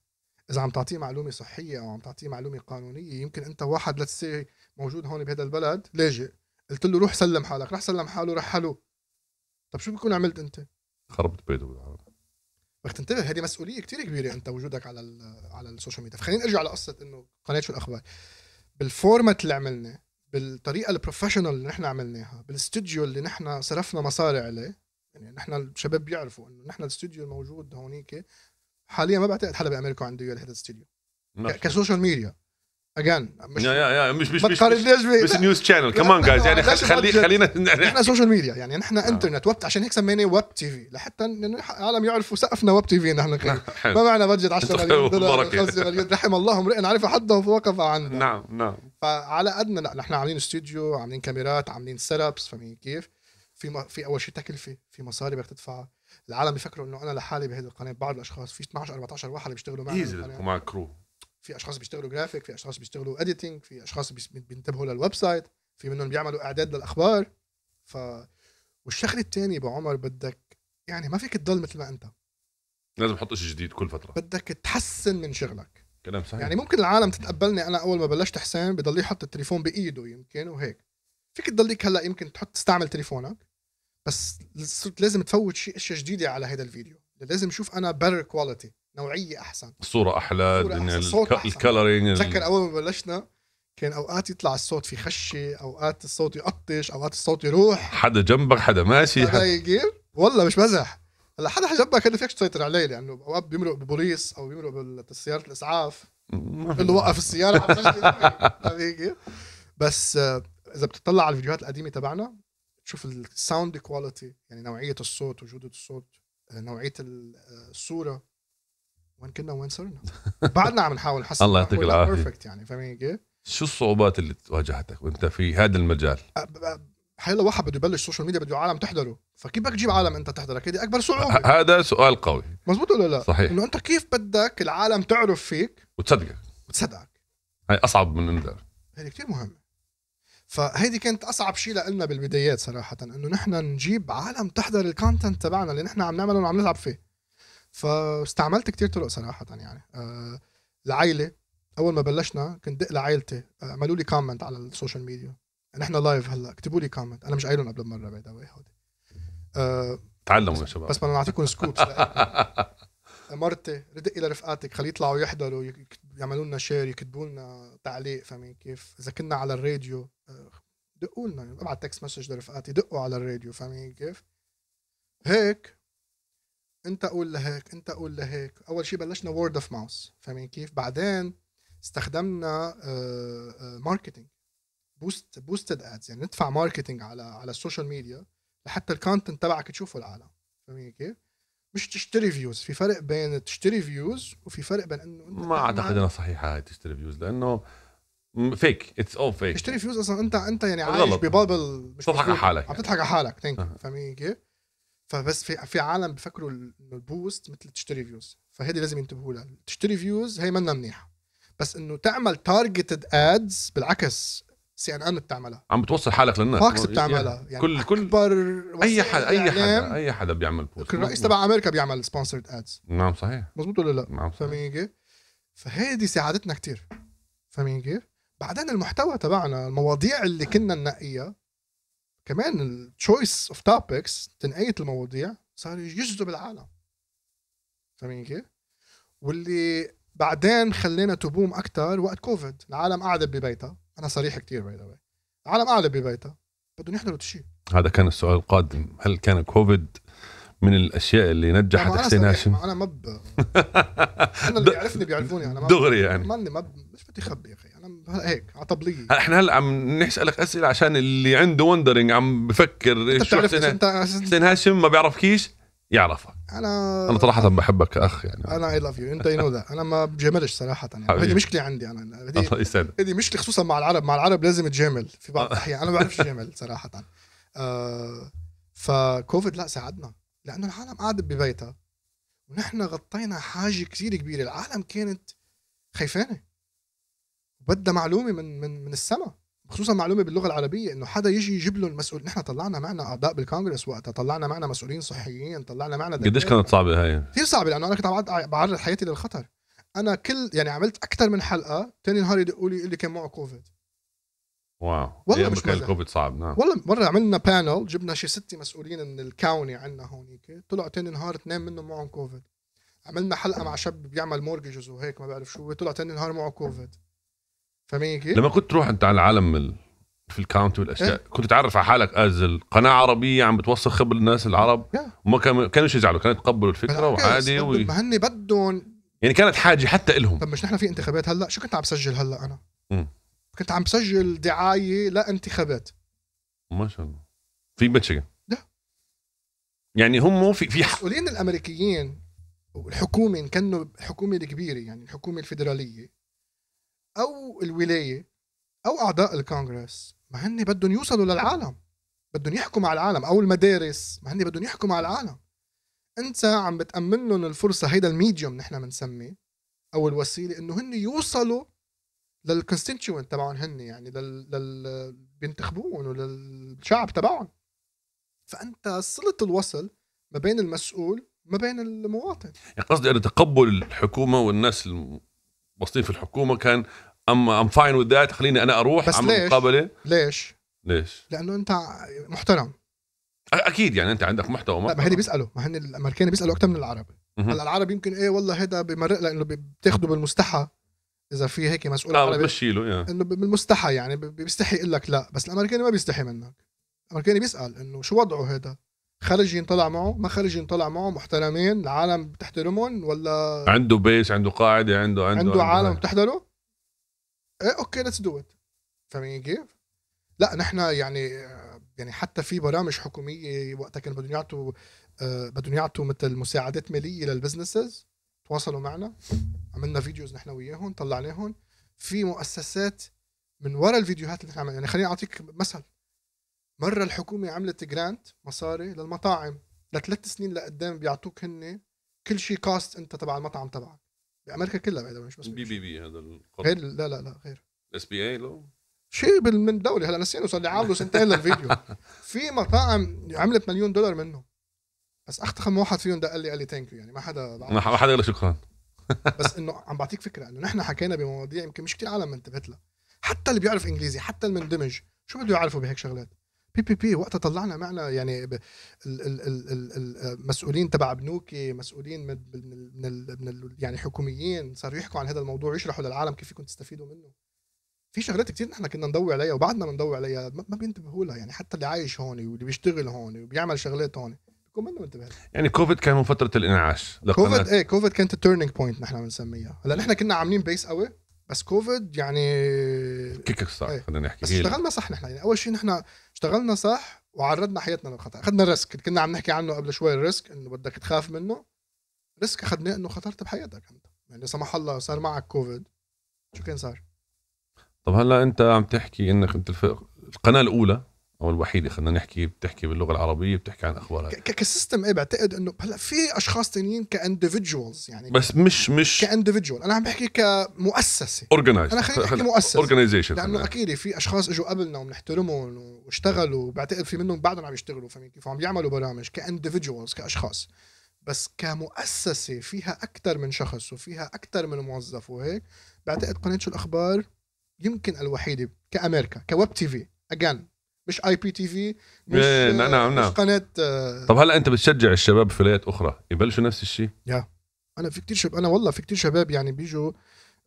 اذا عم تعطيه معلومه صحيه او عم تعطيه معلومه قانونيه يمكن انت واحد لتس موجود هون بهذا البلد لاجئ قلت له روح سلم حالك راح سلم حاله حلو طب شو بكون عملت انت خربت بيته بالعربي بدك تنتبه هذه مسؤوليه كتير كبيره انت وجودك على على السوشيال ميديا فخلينا ارجع لقصه انه قناه شو الاخبار بالفورمات اللي عملنا بالطريقه البروفيشنال اللي نحن عملناها بالاستوديو اللي نحن صرفنا مصاري عليه يعني نحن الشباب بيعرفوا انه نحن الاستوديو الموجود هونيك حاليا ما بعتقد حدا بامريكا عنده اياه هذا الاستوديو كسوشيال ميديا اجان مش يا يا مش مش مش, مش, بس نيوز شانل كمان جايز يعني خلي خلينا نحن سوشيال ميديا يعني نحن انترنت آه. ويب عشان هيك سميناه ويب تي في لحتى العالم يعرفوا سقفنا ويب تي في نحن نعم، ما معنا بجد طيب، 10 مليون دولار 5 مليون رحم الله امرئ عرف حده فوقف عنه نعم نعم فعلى قدنا لا نحن عاملين استوديو عاملين كاميرات عاملين سيت ابس كيف في ما في اول شيء تكلفه في مصاري بدك تدفعها العالم بيفكروا انه انا لحالي بهذه القناه بعض الاشخاص في 12 14 واحد بيشتغلوا معي ومع كرو في اشخاص بيشتغلوا جرافيك في اشخاص بيشتغلوا اديتنج في اشخاص بينتبهوا للويب سايت في منهم بيعملوا اعداد للاخبار ف والشغله الثانيه بعمر بدك يعني ما فيك تضل مثل ما انت لازم تحط شيء جديد كل فتره بدك تحسن من شغلك كلام صحيح يعني ممكن العالم تتقبلني انا اول ما بلشت حسين بضل يحط التليفون بايده يمكن وهيك فيك تضليك هلا يمكن تحط تستعمل تليفونك بس صرت لازم تفوت شيء اشياء جديده على هذا الفيديو لازم اشوف انا بيتر كواليتي نوعيه احسن الصوره احلى الكلرينج بتذكر اول ما بلشنا كان اوقات يطلع الصوت في خشه اوقات الصوت يقطش اوقات الصوت يروح حدا جنبك حدا ماشي حدا يجيب والله مش مزح هلا حدا حجبك كده فيك تسيطر عليه لانه اوقات بيمرق ببوليس او بيمرق بسياره الاسعاف اللي وقف السياره بس آه، اذا بتطلع على الفيديوهات القديمه تبعنا تشوف الساوند كواليتي يعني نوعيه الصوت وجوده الصوت آه، نوعيه آه، الصوره وين كنا وين صرنا بعدنا عم نحاول نحسن الله يعطيك العافيه بيرفكت يعني فاهمين كيف شو الصعوبات اللي واجهتك وانت في هذا المجال حيلا واحد بده يبلش سوشيال ميديا بده عالم تحضره فكيف بدك تجيب عالم انت تحضرك هذه اكبر صعوبه هذا سؤال قوي مزبوط ولا لا صحيح انه انت كيف بدك العالم تعرف فيك وتصدقك وتصدقك هاي اصعب من الانذار هذه كثير مهمه فهيدي كانت اصعب شيء لنا بالبدايات صراحه انه نحن نجيب عالم تحضر الكونتنت تبعنا اللي نحن عم نعمله وعم نلعب فيه فاستعملت كثير طرق صراحه يعني آه العائله اول ما بلشنا كنت دق لعائلتي آه، عملوا لي كومنت على السوشيال ميديا نحن لايف هلا اكتبوا لي كومنت انا مش قايلهم قبل مره باي ذا واي تعلموا يا شباب بس بدنا نعطيكم سكوبس مرتي رد الى رفقاتك خليه يطلعوا يحضروا يعملوا لنا شير يكتبوا لنا تعليق فاهمين كيف اذا كنا على الراديو آه، دقوا لنا ابعت تكست مسج لرفقاتي دقوا على الراديو فاهمين كيف هيك انت قول لهيك انت قول لهيك اول شيء بلشنا وورد اوف ماوس فاهمين كيف بعدين استخدمنا ماركتينج آه، آه، بوست بوستد ادز يعني ندفع ماركتينج على على السوشيال ميديا لحتى الكونتنت تبعك تشوفه العالم فاهمين كيف؟ مش تشتري فيوز في فرق بين تشتري فيوز وفي فرق بين انه انت ما اعتقد انها صحيحه هاي تشتري فيوز لانه فيك اتس اول فيك تشتري فيوز اصلا انت انت يعني عايش ببابل مش تضحك على حالك عم يعني. تضحك على حالك ثانك فاهمين كيف؟ فبس في في عالم بفكروا انه البوست مثل تشتري فيوز فهيدي لازم ينتبهوا لها تشتري فيوز هي منا منيحه بس انه تعمل تارجتد ادز بالعكس سي ان ان بتعملها عم بتوصل حالك للناس فاكس يعني بتعملها يعني كل كل اكبر اي حدا اي حدا اي حدا بيعمل بوست رئيس تبع امريكا بيعمل سبونسرد ادز نعم صحيح مزبوط ولا لا نعم فاهمين كيف؟ فهيدي ساعدتنا كثير فاهمين كيف؟ بعدين المحتوى تبعنا المواضيع اللي كنا ننقيها كمان التشويس اوف توبكس تنقية المواضيع صار يجذب العالم فاهمين كيف؟ واللي بعدين خلينا تبوم اكثر وقت كوفيد العالم قعدت ببيتها انا صريح كثير باي ذا العالم قاعده ببيتها بدهم يحضروا شيء هذا كان السؤال القادم هل كان كوفيد من الاشياء اللي نجحت حسين هاشم انا ما ب... انا اللي يعرفني بيعرفوني انا ما دغري يعني ماني ما ب... مش بدي اخبي يا اخي انا هيك على طبليه احنا هلا عم نسالك اسئله عشان اللي عنده وندرنج عم بفكر انت بتعرف انت حسين هاشم ما بيعرفكيش يعرفك انا انا صراحه بحبك كاخ يعني انا اي لاف يو انت يو ذا انا ما بجاملش صراحه يعني هذه مشكله عندي انا الله يسعدك هذه مشكله خصوصا مع العرب مع العرب لازم تجامل في بعض الاحيان انا ما بعرفش اجامل صراحه آه فكوفيد لا ساعدنا لانه العالم قاعد ببيتها ونحن غطينا حاجه كثير كبيره العالم كانت خيفانه بدها معلومه من من من السما خصوصا معلومه باللغه العربيه انه حدا يجي يجيب لهم مسؤول نحن طلعنا معنا اعضاء بالكونغرس وقتها طلعنا معنا مسؤولين صحيين طلعنا معنا قديش كانت صعبه هاي كثير صعبه لانه انا كنت عم بعرض حياتي للخطر انا كل يعني عملت اكثر من حلقه ثاني نهار يدقوا لي اللي كان معه كوفيد واو والله مش كان الكوفيد صعب نعم والله مره عملنا بانل جبنا شي ست مسؤولين من الكاوني عندنا هونيك طلعوا ثاني نهار اثنين منهم معهم كوفيد عملنا حلقه مع شاب بيعمل مورجز وهيك ما بعرف شو طلع ثاني نهار معه كوفيد فاهمين كيف؟ لما كنت تروح انت على العالم في الكاونتي والاشياء إيه؟ كنت تعرف على حالك از القناه عربيه عم بتوصل خبر الناس العرب وما كانوا كانوش يزعلوا كانوا يتقبلوا الفكره وعادي و... ما هن بدهم يعني كانت حاجه حتى لهم طب مش نحن في انتخابات هلا شو كنت عم بسجل هلا انا؟ م. كنت عم بسجل دعايه لانتخابات ما شاء الله في ميشيغان يعني هم في في المسؤولين الامريكيين والحكومه ان كانوا الحكومه الكبيره يعني الحكومه الفدراليه او الولايه او اعضاء الكونغرس ما هن بدهم يوصلوا للعالم بدهم يحكوا مع العالم او المدارس ما هن بدهم يحكوا مع العالم انت عم بتامن لهم الفرصه هيدا الميديوم نحن بنسميه او الوسيله انه هن يوصلوا للكونستيتوينت تبعهم هن يعني لل, لل... بينتخبوهم وللشعب تبعهم فانت صله الوصل ما بين المسؤول ما بين المواطن يعني قصدي انا تقبل الحكومه والناس الم... واصلين في الحكومه كان ام ام فاين وذ ذات خليني انا اروح بس اعمل ليش؟ مقابله ليش؟ ليش؟ لانه انت محترم اكيد يعني انت عندك محتوى محترم. ما هني بيسالوا ما هن الامريكان بيسالوا اكثر من العرب هلا العرب يمكن ايه والله هذا بمرق لانه بتاخده بالمستحى اذا في هيك مسؤول اه بتمشي يعني. انه بالمستحى يعني بيستحي يقول لك لا بس الامريكاني ما بيستحي منك الامريكاني بيسال انه شو وضعه هذا خرج ينطلع معه ما خرج ينطلع معه محترمين العالم بتحترمهم ولا عنده بيس عنده قاعده عنده عنده, عنده, عنده عالم بتحضره ايه اوكي ليتس دو ات فاهمين كيف؟ لا نحن يعني يعني حتى في برامج حكوميه وقتها كانوا بدهم يعطوا آه، بدهم يعطوا مثل مساعدات ماليه للبزنسز تواصلوا معنا عملنا فيديوز نحن وياهم طلعناهم في مؤسسات من وراء الفيديوهات اللي نحن عملنا يعني خليني اعطيك مثل مرة الحكومة عملت جرانت مصاري للمطاعم لثلاث سنين لقدام بيعطوك هن كل شيء كاست انت تبع المطعم تبعك بامريكا كلها بعد مش بس بي بي بي هذا القرض غير لا لا لا غير اس بي اي لو شيء من دولة هلا نسينا صار لي عامله سنتين للفيديو في مطاعم عملت مليون دولار منه بس اختخم واحد فيهم دق لي قال لي ثانك يو يعني ما حدا ما حدا قال شكرا بس انه عم بعطيك فكره انه نحن حكينا بمواضيع يمكن مش كثير عالم ما انتبهت لها حتى اللي بيعرف انجليزي حتى المندمج شو بده يعرفه بهيك شغلات بي بي بي وقتها طلعنا معنا يعني المسؤولين تبع بنوكي مسؤولين من من, من يعني حكوميين صاروا يحكوا عن هذا الموضوع يشرحوا للعالم كيف فيكم تستفيدوا منه في شغلات كتير نحن كنا نضوي عليها وبعدنا بنضوي عليها ما بينتبهوا لها يعني حتى اللي عايش هون واللي بيشتغل هون وبيعمل شغلات هون بيكون منه منتبه يعني كوفيد كان من فتره الانعاش كوفيد ايه كوفيد كانت التيرنينج بوينت نحن بنسميها هلا نحن كنا عاملين بيس قوي بس كوفيد يعني كيك ستارت إيه. خلينا نحكي بس اشتغلنا صح نحن يعني اول شيء نحن اشتغلنا صح وعرضنا حياتنا للخطر اخذنا الريسك كنا عم نحكي عنه قبل شوي الريسك انه بدك تخاف منه ريسك اخذناه انه خطرت بحياتك انت يعني سمح الله صار معك كوفيد شو كان صار؟ طب هلا انت عم تحكي انك انت القناه الاولى او الوحيده خلينا نحكي بتحكي باللغه العربيه بتحكي عن اخبارها كسيستم ايه بعتقد انه هلا في اشخاص ثانيين كاندفجوالز يعني بس مش مش كاندفجوال انا عم بحكي كمؤسسه اورجنايز انا خليني احكي مؤسسه اورجنايزيشن لانه اكيد في اشخاص اجوا قبلنا وبنحترمهم واشتغلوا بعتقد في منهم بعدهم عم يشتغلوا فاهمين كيف عم يعملوا برامج كاندفجوالز كاشخاص بس كمؤسسه فيها اكثر من شخص وفيها اكثر من موظف وهيك بعتقد قناه الاخبار يمكن الوحيده كامريكا كويب تي في اجان مش اي بي تي في مش إيه، نعم، نعم، مش نعم. قناه طب هلا انت بتشجع الشباب في ولايات اخرى يبلشوا نفس الشيء يا انا في كتير شباب انا والله في كتير شباب يعني بيجوا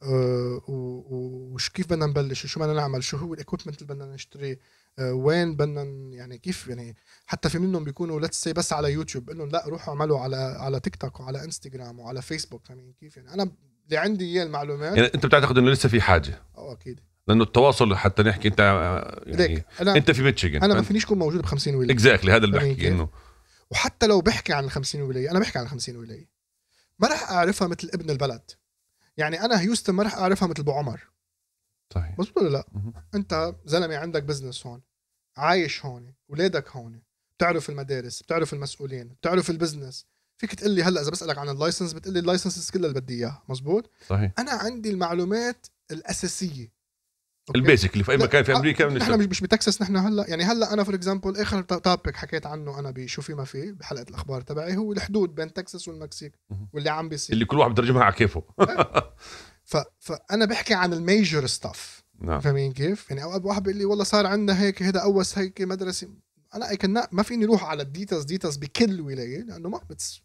آه، وش كيف بدنا نبلش وشو بدنا نعمل شو هو الاكويبمنت اللي بدنا نشتريه آه، وين بدنا يعني كيف يعني حتى في منهم بيكونوا ليتس سي بس على يوتيوب بقول لهم لا روحوا اعملوا على على تيك توك وعلى انستغرام وعلى فيسبوك يعني كيف يعني انا اللي عندي اياه المعلومات يعني انت بتعتقد انه لسه في حاجه اه اكيد لانه التواصل حتى نحكي انت آه، يعني انت في ميتشيغن انا ما فيني اكون موجود ب 50 ولايه اكزاكتلي هذا اللي بحكي انه وحتى لو بحكي عن 50 ولايه انا بحكي عن 50 ولايه ما راح اعرفها مثل ابن البلد يعني انا هيوستن ما راح اعرفها مثل ابو عمر صحيح مزبوط ولا لا؟ مه. انت زلمه عندك بزنس هون عايش هون ولادك هون بتعرف المدارس بتعرف المسؤولين بتعرف البزنس فيك تقول لي هلا اذا بسالك عن اللايسنس بتقول لي اللايسنس كلها اللي بدي اياها مزبوط صحيح انا عندي المعلومات الاساسيه البيزك اللي في اي مكان في آه، امريكا نحن مش بتكساس نحن هلا يعني هلا انا فور اكزامبل اخر توبيك حكيت عنه انا بشو في ما في بحلقه الاخبار تبعي هو الحدود بين تكساس والمكسيك واللي عم بيصير اللي كل واحد بترجمها على كيفه ف... فانا بحكي عن الميجر ستاف نعم فاهمين كيف؟ يعني اوقات واحد بيقول لي والله صار عندنا هيك هذا اوس هيك مدرسه انا اي ما فيني روح على الديتاز ديتاز بكل ولايه لانه ما بتس...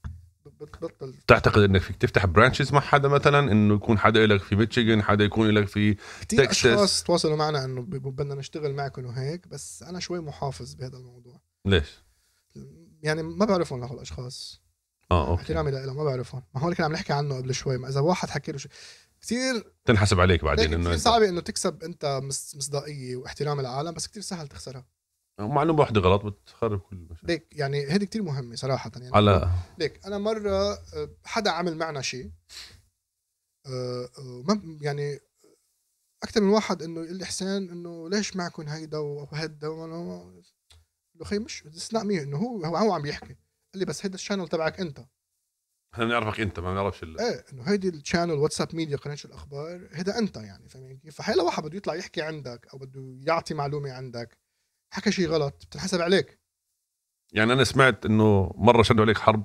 بتبطل تعتقد انك فيك تفتح برانشز مع حدا مثلا انه يكون حدا لك في ميتشيغن حدا يكون لك في تكساس كثير اشخاص تواصلوا معنا انه بدنا نشتغل معكم وهيك بس انا شوي محافظ بهذا الموضوع ليش؟ يعني ما بعرفهم لهول الاشخاص اه اوكي احترامي لهم ما بعرفهم ما هو اللي كنا عم نحكي عنه قبل شوي ما اذا واحد حكى له شيء كثير تنحسب عليك بعدين انه كثير انه تكسب انت مصداقيه واحترام العالم بس كثير سهل تخسرها معلومه واحده غلط بتخرب كل المشاكل ليك يعني هذه كتير مهمه صراحه يعني على ليك انا مره آه، حدا عمل معنا شيء آه، آه، ما يعني اكثر من واحد انه يقول لي حسين انه ليش معكم هيدا وهيدا اخي مش اتس نوت مي انه هو هو عم يحكي قال لي بس هيدا الشانل تبعك انت احنا بنعرفك انت ما بنعرفش ال... ايه انه هيدي الشانل واتساب ميديا قناه الاخبار هيدا انت يعني فاهمين كيف فحيلا واحد بده يطلع يحكي عندك او بده يعطي معلومه عندك حكى شيء غلط بتنحسب عليك يعني انا سمعت انه مره شدوا عليك حرب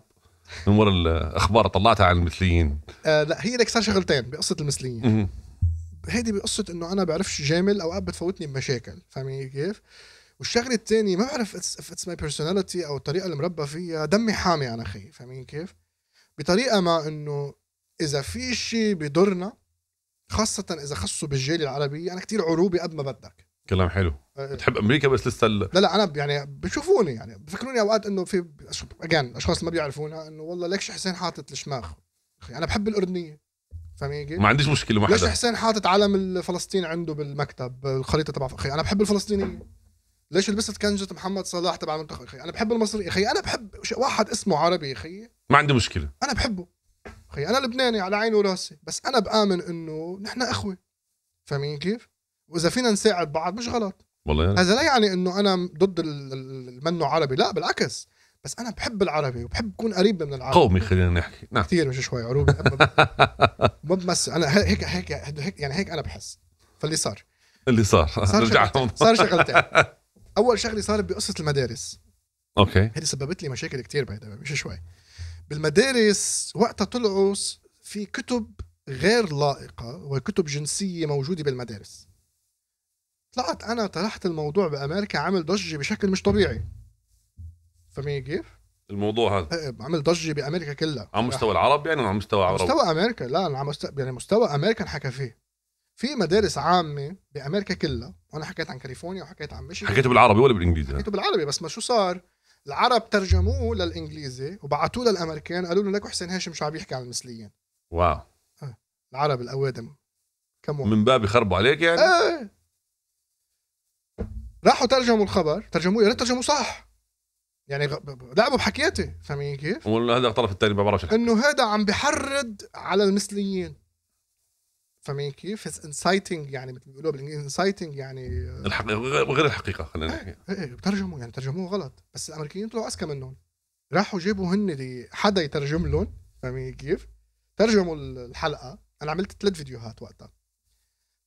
من ورا الاخبار طلعتها عن المثليين آه لا هي لك صار شغلتين بقصه المثليين هيدي بقصه انه انا بعرفش جامل اوقات بتفوتني بمشاكل فاهمين كيف؟ والشغله الثانيه ما بعرف اتس ماي بيرسوناليتي او الطريقه اللي مربى فيها دمي حامي انا اخي فاهمين كيف؟ بطريقه ما انه اذا في شيء بضرنا خاصه اذا خصوا بالجاليه العربيه انا كتير عروبي قد ما بدك كلام حلو بتحب امريكا بس لسه ال... لا لا انا يعني بشوفوني يعني بفكروني اوقات انه في اجان اشخاص ما بيعرفونا انه والله ليش حسين حاطط الشماخ اخي انا بحب الاردنيه فاهم ما عنديش مشكله مع حدا ليش حسين حاطط علم فلسطين عنده بالمكتب الخريطه تبع اخي انا بحب الفلسطينيه ليش لبست كنجة محمد صلاح تبع المنتخب اخي انا بحب المصري اخي انا بحب واحد اسمه عربي اخي ما عندي مشكله انا بحبه اخي انا لبناني على عيني وراسي بس انا بامن انه نحن اخوه فاهمين كيف واذا فينا نساعد بعض مش غلط والله هذا لا يعني انه انا ضد المنو عربي لا بالعكس بس انا بحب العربي وبحب اكون قريب من العربي قومي خلينا نحكي نعم كثير مش شوي عروبي ما بس انا هيك هيك هيك يعني هيك انا بحس فاللي صار اللي صار صار شغلتين صار شغلتين اول شغله صارت بقصه المدارس اوكي هذه سببت لي مشاكل كثير بعد مش شوي بالمدارس وقتها طلعوا في كتب غير لائقه وكتب جنسيه موجوده بالمدارس طلعت انا طرحت الموضوع بامريكا عامل ضجه بشكل مش طبيعي فمي كيف؟ الموضوع هذا إيه، إيه، عمل ضجه بامريكا كلها على مستوى العرب يعني على مستوى عربي؟ مستوى امريكا لا على مستوى يعني مستوى امريكا انحكى فيه في مدارس عامه بامريكا كلها وانا حكيت عن كاليفورنيا وحكيت عن مشي حكيته بالعربي ولا بالانجليزي؟ حكيته بالعربي بس ما شو صار؟ العرب ترجموه للانجليزي وبعتوه للامريكان قالوا له لك حسين هاشم شو عم يحكي عن المثليين واو إيه، العرب الاوادم كم واحد. من باب يخربوا عليك يعني؟ ايه راحوا ترجموا الخبر ترجموه يا ريت ترجموه صح يعني لعبوا بحكياتي فاهمين كيف؟ وهذا الطرف الثاني ما بعرفش انه هذا عم بحرض على المثليين فاهمين كيف؟ انسايتنج يعني مثل بيقولوها بالانجليزي انسايتنج يعني الحقيقه غير الحقيقه خلينا إيه، نحكي ايه, إيه، ترجموا يعني ترجموه غلط بس الامريكيين طلعوا اذكى منهم راحوا جابوا هن حدا يترجم لهم فاهمين كيف؟ ترجموا الحلقه انا عملت ثلاث فيديوهات وقتها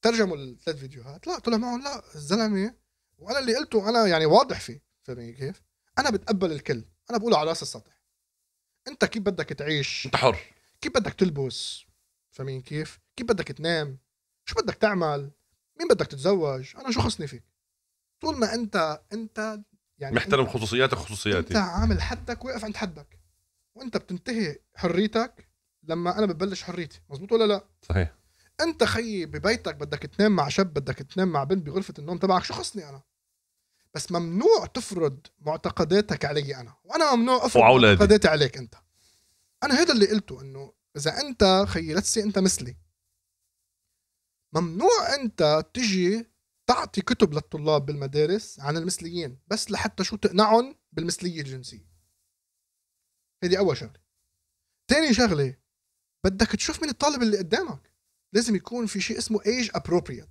ترجموا الثلاث فيديوهات لا طلع معهم لا الزلمه وانا اللي قلته انا يعني واضح فيه فهمت كيف؟ انا بتقبل الكل انا بقوله على راس السطح انت كيف بدك تعيش انت حر كيف بدك تلبس فاهمين كيف؟ كيف بدك تنام؟ شو بدك تعمل؟ مين بدك تتزوج؟ انا شو خصني فيك؟ طول ما انت انت يعني محترم خصوصياتك خصوصياتي انت عامل حدك واقف عند حدك وانت بتنتهي حريتك لما انا ببلش حريتي مزبوط ولا لا صحيح انت خيي ببيتك بدك تنام مع شاب بدك تنام مع بنت بغرفه النوم تبعك شو خصني انا بس ممنوع تفرض معتقداتك علي انا وانا ممنوع افرض وعولادي. معتقداتي عليك انت انا هذا اللي قلته انه اذا انت خيلتسي انت مثلي ممنوع انت تجي تعطي كتب للطلاب بالمدارس عن المثليين بس لحتى شو تقنعهم بالمثليه الجنسيه هذه اول شغله ثاني شغله بدك تشوف من الطالب اللي قدامك لازم يكون في شيء اسمه ايج ابروبريت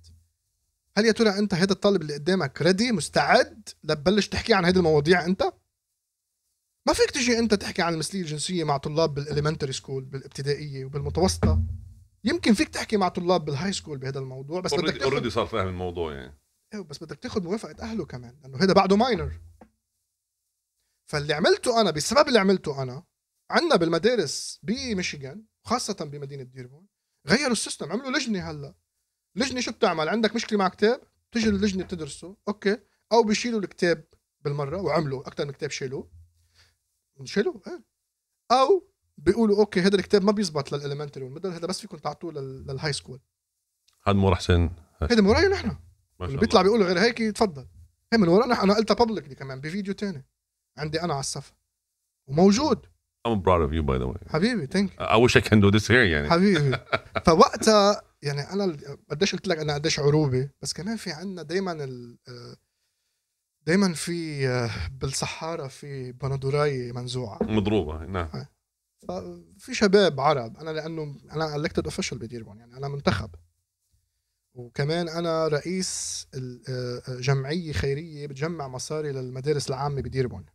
هل يا ترى انت هذا الطالب اللي قدامك ريدي مستعد لتبلش تحكي عن هيدي المواضيع انت؟ ما فيك تجي انت تحكي عن المثليه الجنسيه مع طلاب بالاليمنتري سكول بالابتدائيه وبالمتوسطه يمكن فيك تحكي مع طلاب بالهاي سكول بهذا الموضوع بس بدك تاخذ اوريدي صار فاهم الموضوع يعني ايوه بس بدك تاخذ موافقه اهله كمان لانه هذا بعده ماينر فاللي عملته انا بسبب اللي عملته انا عندنا بالمدارس بميشيغان خاصه بمدينه ديربون غيروا السيستم عملوا لجنه هلا لجنه شو بتعمل عندك مشكله مع كتاب تجي اللجنه بتدرسه اوكي او بيشيلوا الكتاب بالمره وعملوا اكثر من كتاب شيلوه شيلوه ايه او بيقولوا اوكي هذا الكتاب ما بيزبط للإلمنتري والمدر هذا بس فيكم تعطوه للهاي سكول هذا مو حسين هذا من وراي نحن اللي بيطلع بيقولوا غير هيك تفضل هي من ورا انا قلتها بابليكلي كمان بفيديو تاني عندي انا على الصف وموجود I'm proud of you by the way حبيبي thank you I wish I can do this here يعني حبيبي فوقتها يعني انا قديش قلت لك انا قديش عروبي بس كمان في عندنا دائما آه، دائما في آه، بالصحارى في بندوراي منزوعه مضروبه نعم آه، ففي شباب عرب انا لانه انا الكتد اوفيشال بديربون يعني انا منتخب وكمان انا رئيس جمعيه خيريه بتجمع مصاري للمدارس العامه بديربون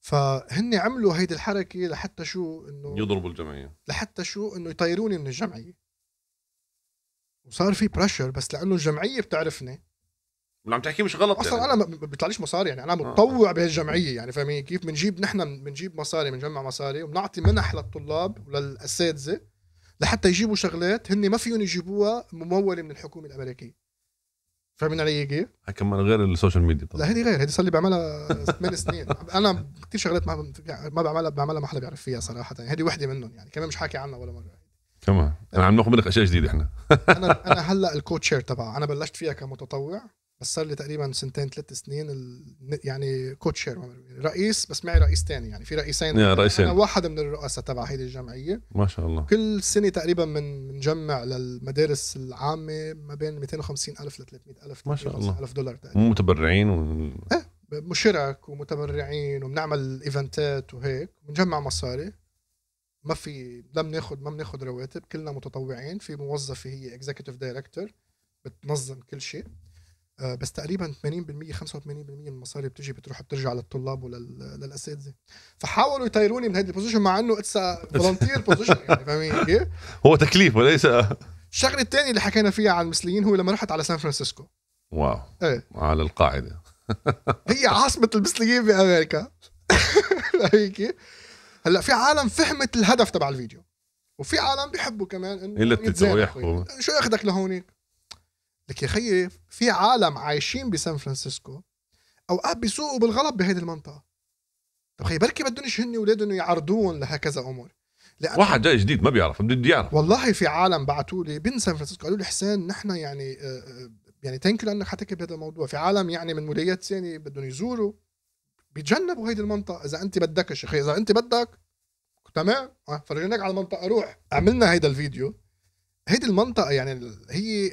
فهن عملوا هيدي الحركه لحتى شو انه يضربوا الجمعيه لحتى شو انه يطيروني من الجمعيه وصار في بريشر بس لانه الجمعيه بتعرفني اللي عم تحكي مش غلط اصلا يعني. انا ما بيطلعليش مصاري يعني انا آه. متطوع آه. بهالجمعيه يعني فاهمين كيف بنجيب نحن بنجيب مصاري بنجمع مصاري وبنعطي منح للطلاب وللاساتذه لحتى يجيبوا شغلات هن ما فيهم يجيبوها مموله من الحكومه الامريكيه فاهمين علي كيف؟ كمان غير السوشيال ميديا طبعا لا هذه غير هذه صار لي بعملها ثمان سنين انا كثير شغلات ما ما بعملها بعملها ما حدا بيعرف فيها صراحه يعني هذه وحده منهم يعني كمان مش حاكي عنها ولا مره تمام انا عم ناخذ منك اشياء جديده احنا انا انا هلا الكوتشير تبع انا بلشت فيها كمتطوع بس صار لي تقريبا سنتين ثلاث سنين ال... يعني كوتشير رئيس بس معي رئيس ثاني يعني في رئيسين يا رئيسين انا واحد من الرؤساء تبع هيدي الجمعيه ما شاء الله كل سنه تقريبا بنجمع للمدارس العامه ما بين 250 الف ل 300 الف ما شاء الله ألف دولار تقريبا متبرعين و... ايه مشرك ومتبرعين وبنعمل ايفنتات وهيك بنجمع مصاري ما في لا بناخذ ما بناخذ رواتب كلنا متطوعين في موظفه هي اكزكتيف دايركتور بتنظم كل شيء آه، بس تقريبا 80% 85% من المصاري بتجي بتروح بترجع للطلاب وللاساتذه فحاولوا يطيروني من هذه البوزيشن مع انه اتس فولنتير بوزيشن يعني فاهمين كيف؟ هو تكليف وليس الشغله الثانيه اللي حكينا فيها عن المثليين هو لما رحت على سان فرانسيسكو واو ايه على القاعده هي عاصمه المثليين بامريكا هلا في عالم فهمت الهدف تبع الفيديو وفي عالم بيحبوا كمان انه الا يحكوا شو اخذك لهونيك لك يا خيي في عالم عايشين بسان فرانسيسكو اوقات بيسوقوا بالغلط بهيدي المنطقه طب خيي بركي بدهم هن اولادهم يعرضوهم لهكذا امور واحد جاي جديد ما بيعرف بده يعرف والله في عالم بعثوا لي بن سان فرانسيسكو قالوا لي حسين نحن يعني آه، آه، يعني ثانك لانك حتكب بهذا الموضوع في عالم يعني من ولايات ثانيه بدهم يزوروا بيتجنبوا هيدي المنطقه اذا انت بدك يا اذا انت بدك تمام آه، فرجيناك على المنطقه روح عملنا هيدا الفيديو هيدي المنطقه يعني هي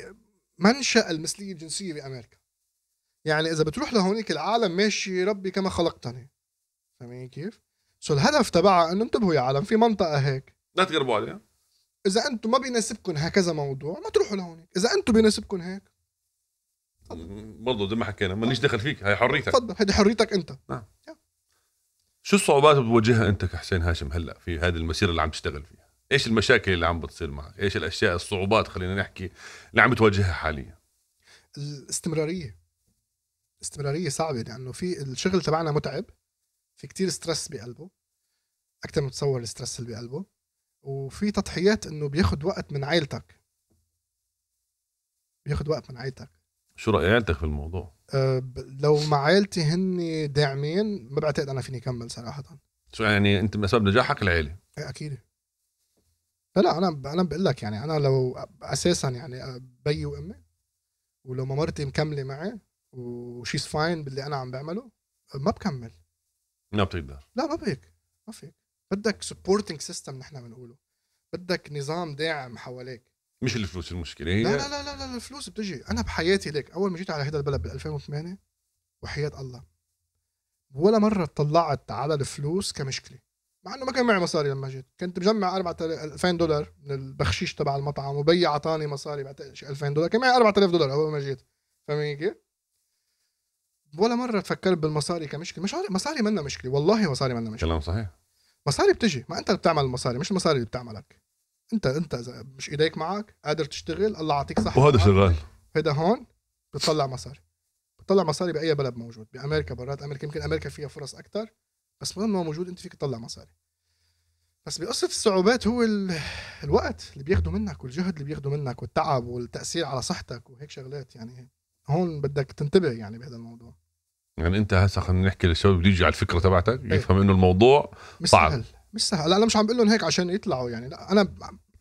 منشا المثليه الجنسيه بامريكا يعني اذا بتروح لهونيك العالم ماشي ربي كما خلقتني فاهمين كيف؟ سو الهدف تبعها انه انتبهوا يا عالم في منطقه هيك لا تقربوا عليها يعني. اذا انتم ما بيناسبكم هكذا موضوع ما تروحوا لهونيك اذا انتم بيناسبكم هيك برضه زي ما حكينا ماليش دخل فيك هاي حريتك تفضل هذه حريتك انت نعم شو الصعوبات اللي بتواجهها انت كحسين هاشم هلا في هذه المسيره اللي عم تشتغل فيها؟ ايش المشاكل اللي عم بتصير معك؟ ايش الاشياء الصعوبات خلينا نحكي اللي عم تواجهها حاليا؟ الاستمراريه استمراريه صعبه لانه في الشغل تبعنا متعب في كتير ستريس بقلبه اكثر ما تصور الستريس اللي بقلبه وفي تضحيات انه بياخذ وقت من عائلتك بياخذ وقت من عائلتك شو راي عيلتك في الموضوع؟ أه لو مع عيلتي هن داعمين ما بعتقد انا فيني اكمل صراحه شو يعني انت من اسباب نجاحك العيله؟ ايه اكيد فلا انا انا بقول لك يعني انا لو اساسا يعني بي وامي ولو مرتي مكمله معي وشيز فاين باللي انا عم بعمله ما بكمل ما بتقدر لا ما بهيك ما فيك بدك سبورتنج سيستم نحن بنقوله بدك نظام داعم حواليك مش الفلوس المشكله هي لا لا لا لا, لا الفلوس بتجي انا بحياتي ليك اول ما جيت على هذا البلد بال 2008 وحياه الله ولا مره طلعت على الفلوس كمشكله مع انه ما كان معي مصاري لما جيت كنت بجمع 4000 دولار من البخشيش تبع المطعم وبي اعطاني مصاري بعد 2000 دولار كان معي 4000 دولار اول ما جيت فاهمين كيف؟ ولا مره تفكرت بالمصاري كمشكله مش مصاري منا مشكله والله مصاري منا مشكله كلام صحيح مصاري بتجي ما انت اللي بتعمل المصاري مش المصاري اللي بتعملك انت انت اذا مش ايديك معك قادر تشتغل الله يعطيك صحه وهذا شغال هيدا هون بتطلع مصاري بتطلع مصاري باي بلد موجود بامريكا برات امريكا يمكن امريكا فيها فرص اكثر بس ما موجود انت فيك تطلع مصاري بس بقصه الصعوبات هو الوقت اللي بياخده منك والجهد اللي بياخده منك والتعب والتاثير على صحتك وهيك شغلات يعني هون بدك تنتبه يعني بهذا الموضوع يعني انت هسه خلينا نحكي للشباب بده يجي على الفكره تبعتك إيه. يفهم انه الموضوع مش صعب سهل مش سهل لا انا مش عم بقول لهم هيك عشان يطلعوا يعني لا انا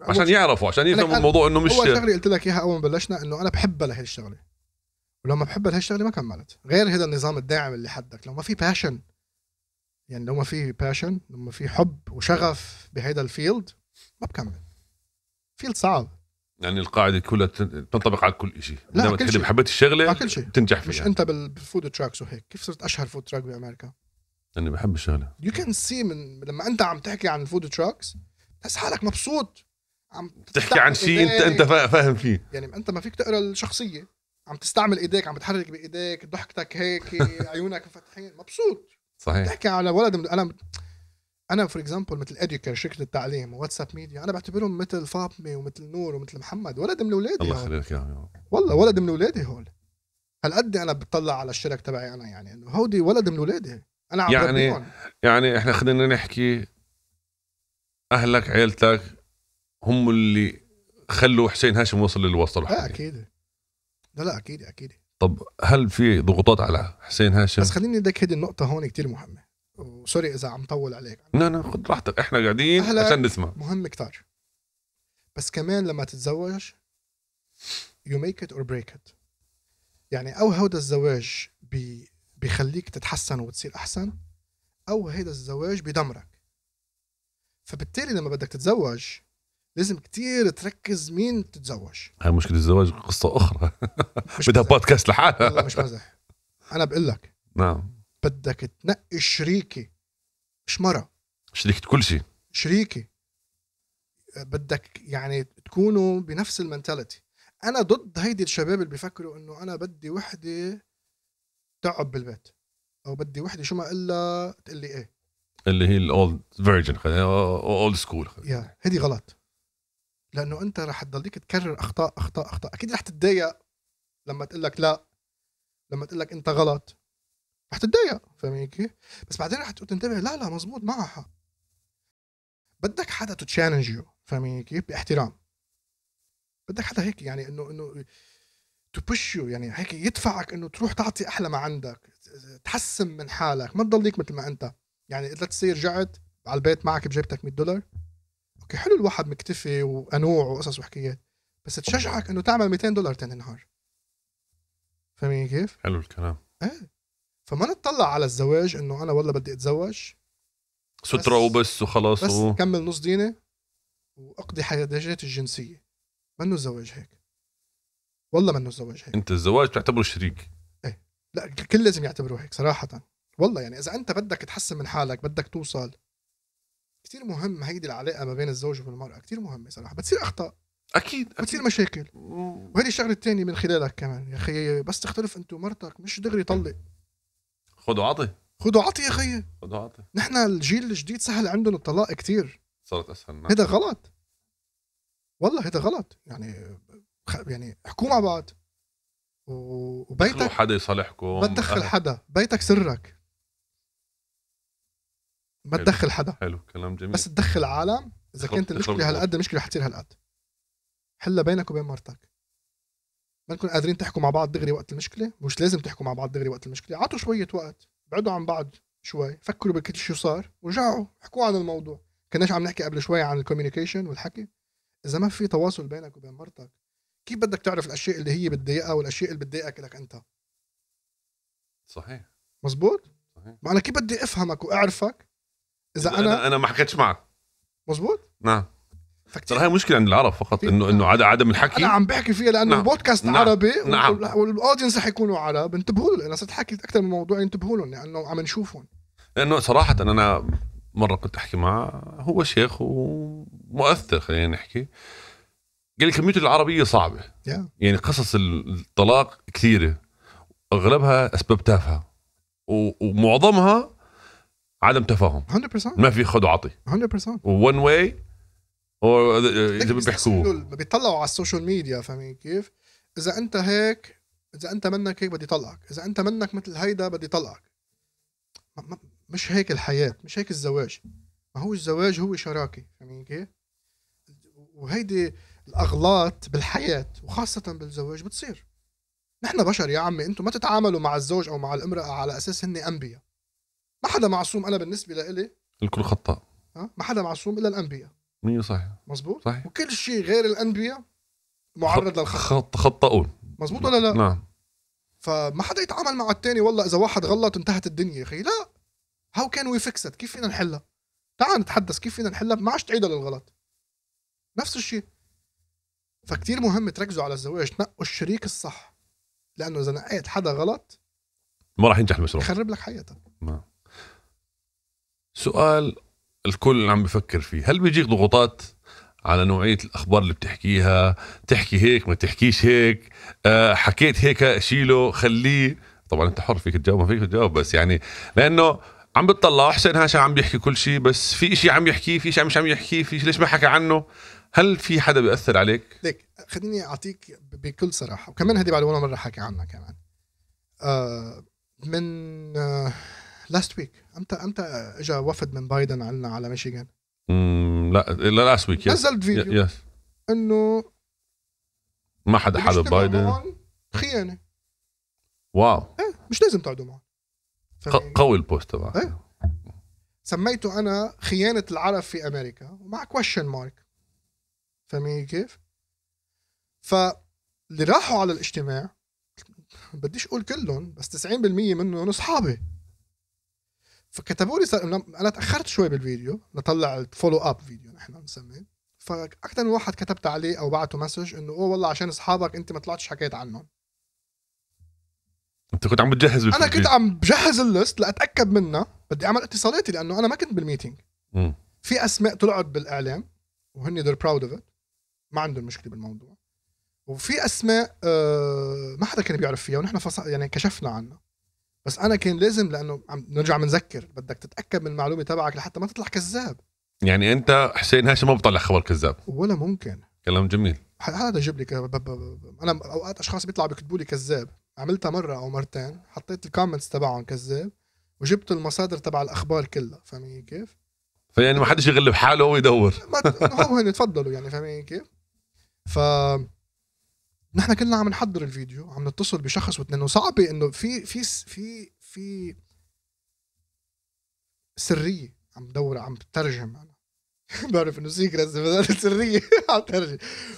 عشان يعرفوا عشان يفهموا الموضوع انه مش اول شغله قلت لك اياها اول ما بلشنا انه انا بحبها لهي الشغله ولما بحبها لهي الشغله ما كملت غير هذا النظام الداعم اللي حدك لو ما في باشن يعني لو ما في باشن لو ما في حب وشغف بهيدا الفيلد ما بكمل فيلد صعب يعني القاعده كلها تنطبق على كل شيء لما تحب حبيت الشغله كل شيء بتنجح فيها مش انت بالفود تراكس وهيك كيف صرت اشهر فود تراك بامريكا انا بحب الشغله يو كان سي من لما انت عم تحكي عن الفود تراكس تحس حالك مبسوط عم تحكي عن شيء انت انت فاهم فيه يعني انت ما فيك تقرا الشخصيه عم تستعمل ايديك عم بتحرك بايديك ضحكتك هيك عيونك مفتحين مبسوط صحيح تحكي على ولد من انا انا فور اكزامبل مثل اديوكر شركه التعليم وواتساب ميديا انا بعتبرهم مثل فاطمه ومثل نور ومثل محمد ولد من اولادي الله يخليك يا والله ولد من اولادي هول هالقد انا بطلع على الشرك تبعي انا يعني انه هودي ولد من اولادي انا عم يعني يعني احنا خلينا نحكي اهلك عيلتك هم اللي خلوا حسين هاشم وصل للي وصلوا لا اكيد لا لا اكيد اكيد طب هل في ضغوطات على حسين هاشم بس خليني ادك هذه النقطه هون كتير مهمه وسوري اذا عم طول عليك لا لا خد راحتك احنا قاعدين عشان نسمع مهم كتار بس كمان لما تتزوج يو ميك ات اور بريك ات يعني او هذا الزواج بي بيخليك تتحسن وتصير أحسن أو هيدا الزواج بدمرك فبالتالي لما بدك تتزوج لازم كتير تركز مين تتزوج هاي مشكلة الزواج قصة أخرى بدها بودكاست لحالها مش مزح أنا بقول لك نعم بدك تنقي شريكة مش مرة شريكة كل شيء شريكة بدك يعني تكونوا بنفس المنتاليتي انا ضد هيدي الشباب اللي بيفكروا انه انا بدي وحده تعب بالبيت او بدي وحده شو ما الا تقول لي ايه اللي هي الاولد فيرجن اولد سكول يا هدي غلط لانه انت رح تضليك تكرر اخطاء اخطاء اخطاء اكيد رح تتضايق لما تقول لك لا لما تقول لك انت غلط رح تتضايق فاهمين كيف؟ بس بعدين رح تنتبه لا لا مزبوط معها حق بدك حدا يو فاهمين كيف؟ باحترام بدك حدا هيك يعني انه انه تو بوش يو يعني هيك يدفعك انه تروح تعطي احلى ما عندك تحسن من حالك ما تضليك مثل ما انت يعني اذا تصير رجعت على البيت معك بجيبتك 100 دولار اوكي حلو الواحد مكتفي وانوع وقصص وحكايات بس تشجعك انه تعمل 200 دولار تاني نهار فاهمين كيف؟ حلو الكلام ايه فما نتطلع على الزواج انه انا والله بدي اتزوج سترة وبس وخلاص بس و... كمل نص ديني واقضي حياتي الجنسيه منه الزواج هيك والله منه الزواج هيك انت الزواج بتعتبره شريك ايه لا الكل لازم يعتبره هيك صراحه والله يعني اذا انت بدك تحسن من حالك بدك توصل كثير مهم هيدي العلاقه ما بين الزوج والمراه كثير مهمه صراحه بتصير اخطاء اكيد بتصير مشاكل وهذه الشغله الثانيه من خلالك كمان يا اخي بس تختلف انت ومرتك مش دغري طلق خذ وعطي خذ وعطي يا اخي خذ وعطي نحن الجيل الجديد سهل عندهم الطلاق كثير صارت اسهل نعم. هذا غلط والله هذا غلط يعني يعني احكوا مع بعض وبيتك حدا يصالحكم ما تدخل حدا بيتك سرك ما تدخل حدا حلو كلام جميل بس تدخل عالم اذا كانت المشكله هالقد المشكله تصير هالقد حلها بينك وبين مرتك ما نكون قادرين تحكوا مع بعض دغري وقت المشكله مش لازم تحكوا مع بعض دغري وقت المشكله عطوا شويه وقت بعدوا عن بعض شوي فكروا بكل شو صار ورجعوا احكوا عن الموضوع كناش عم نحكي قبل شوي عن الكوميونيكيشن والحكي اذا ما في تواصل بينك وبين مرتك كيف بدك تعرف الاشياء اللي هي بتضايقها والاشياء اللي بتضايقك لك انت صحيح مزبوط صحيح ما انا كيف بدي افهمك واعرفك اذا انا انا, ما حكيتش معك مزبوط نعم ترى هاي مشكله عند العرب فقط إيه. انه انه عدم عدم الحكي انا عم بحكي فيها لانه نعم. البودكاست نعم. عربي نعم. والاودينس رح يكونوا عرب انتبهوا له انا صرت حكيت اكثر من موضوع ينتبهوا له لانه عم نشوفهم لانه صراحه انا مره كنت احكي معه هو شيخ ومؤثر خلينا نحكي قال الكميونتي العربيه صعبه yeah. يعني قصص الطلاق كثيره اغلبها اسباب تافهه ومعظمها عدم تفاهم 100% ما في خد وعطي 100% وون واي اذا بيحكوا بيطلعوا على السوشيال ميديا فاهمين كيف؟ اذا انت هيك اذا انت منك هيك بدي طلعك اذا انت منك مثل هيدا بدي طلقك مش هيك الحياه مش هيك الزواج ما هو الزواج هو شراكه فاهمين كيف؟ وهيدي الاغلاط بالحياه وخاصه بالزواج بتصير نحن بشر يا عمي انتم ما تتعاملوا مع الزوج او مع الامراه على اساس هن انبياء ما حدا معصوم انا بالنسبه لإلي الكل خطاء ما حدا معصوم الا الانبياء 100 صحيح مزبوط صحيح وكل شيء غير الانبياء معرض للخطا خطاؤون مزبوط ولا لا؟ نعم فما حدا يتعامل مع الثاني والله اذا واحد غلط انتهت الدنيا يا اخي لا هاو كان وي فيكس كيف فينا نحلها؟ تعال نتحدث كيف فينا نحلها ما عادش تعيدها للغلط نفس الشيء فكتير مهم تركزوا على الزواج تنقوا الشريك الصح لانه اذا نقيت حدا غلط ما راح ينجح المشروع يخرب لك حياتك ما. سؤال الكل عم بفكر فيه هل بيجيك ضغوطات على نوعيه الاخبار اللي بتحكيها تحكي هيك ما تحكيش هيك أه حكيت هيك شيله خليه طبعا انت حر فيك تجاوب ما فيك تجاوب بس يعني لانه عم بتطلع حسين هاشم عم بيحكي كل شيء بس في شيء عم يحكيه في شيء مش عم يحكيه في ليش ما حكى عنه هل في حدا بياثر عليك؟ ليك خليني اعطيك بكل صراحه وكمان هذه بعد ولا مره حكي عنها كمان آه من لاست ويك امتى امتى اجى وفد من بايدن عندنا على ميشيغان؟ لا لا لاست ويك نزلت فيديو يس انه ما حدا حابب بايدن خيانه واو ايه مش لازم تقعدوا معه قوي البوست تبعك ايه سميته انا خيانه العرب في امريكا ومع كويشن مارك فاهمين كيف؟ فاللي راحوا على الاجتماع بديش اقول كلهم بس 90% منهم اصحابي فكتبوا لي انا تاخرت شوي بالفيديو لطلع الفولو اب فيديو نحن بنسميه فاكثر من واحد كتبت عليه او بعته مسج انه اوه والله عشان اصحابك انت ما طلعتش حكيت عنهم انت كنت عم بتجهز انا كنت عم بجهز الليست لاتاكد منها بدي اعمل اتصالاتي لانه انا ما كنت بالميتينغ في اسماء طلعت بالاعلام وهن ذير براود اوف ات ما عندهم مشكله بالموضوع وفي اسماء آه، ما حدا كان بيعرف فيها ونحن فص... يعني كشفنا عنها بس انا كان لازم لانه عم نرجع بنذكر بدك تتاكد من المعلومه تبعك لحتى ما تطلع كذاب يعني انت حسين هاشم ما بطلع خبر كذاب ولا ممكن كلام جميل هذا جيب لي انا اوقات اشخاص بيطلعوا بيكتبوا لي كذاب عملتها مره او مرتين حطيت الكومنتس تبعهم كذاب وجبت المصادر تبع الاخبار كلها فاهمين كيف؟ فيعني ما حدش يغلب حاله ويدور ما هو هن تفضلوا يعني فاهمين كيف؟ ف نحن كنا عم نحضر الفيديو عم نتصل بشخص واثنين وصعبه انه في في في في سريه عم بدور عم بترجم انا بعرف انه سيكرتس بس سريه عم ترجم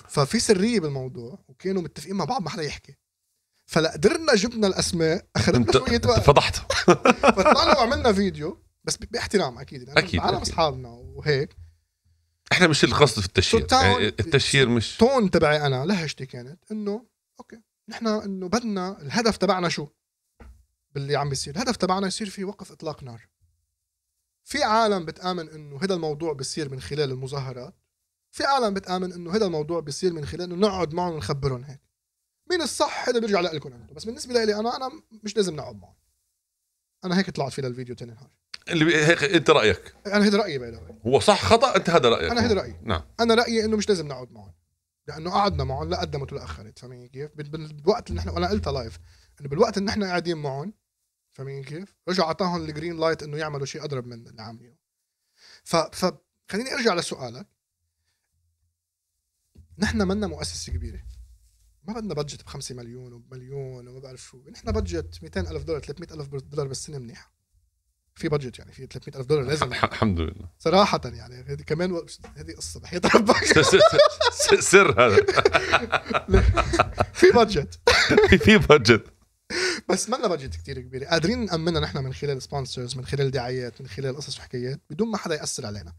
ففي سريه بالموضوع وكانوا متفقين مع بعض ما حدا يحكي فلا قدرنا جبنا الاسماء اخذنا شويه وقت فضحت فطلعنا وعملنا فيديو بس باحترام اكيد لانه يعني اكيد, أكيد. اصحابنا وهيك احنا مش القصد في التشهير يعني التشهير مش تون تبعي انا لهجتي كانت انه اوكي نحن انه بدنا الهدف تبعنا شو باللي عم بيصير الهدف تبعنا يصير في وقف اطلاق نار في عالم بتآمن انه هذا الموضوع بيصير من خلال المظاهرات في عالم بتآمن انه هذا الموضوع بيصير من خلال انه نقعد معهم ونخبرهم هيك مين الصح هذا بيرجع لكم انتم بس بالنسبه لي انا انا مش لازم نقعد معهم انا هيك طلعت فيه للفيديو تاني نهار اللي هيك انت رايك انا هذا رايي بعد هو صح خطا انت هذا رايك انا هذا رايي نعم انا رايي انه مش لازم نقعد معهم لانه قعدنا معهم لا قدمت ولا اخرت فاهمين كيف؟ بالوقت اللي نحن انا قلتها لايف انه بالوقت اللي نحن قاعدين معهم فاهمين كيف؟ رجع اعطاهم الجرين لايت انه يعملوا شيء اضرب من اللي عاملينه ف ف فخليني ارجع لسؤالك نحن منا مؤسسه كبيره ما بدنا بادجت ب 5 مليون وبمليون وما بعرف شو نحن بادجت 200 الف دولار 300 الف دولار بالسنه منيحه في بادجت يعني في 300 الف دولار لازم الحمد لله صراحه يعني هذه كمان و... هذه قصه بحياه ربك سر هذا في بادجت في بادجت بس ما لنا بادجت كثير كبيره قادرين نامنها نحن من خلال سبونسرز من خلال دعايات من خلال قصص وحكايات بدون ما حدا ياثر علينا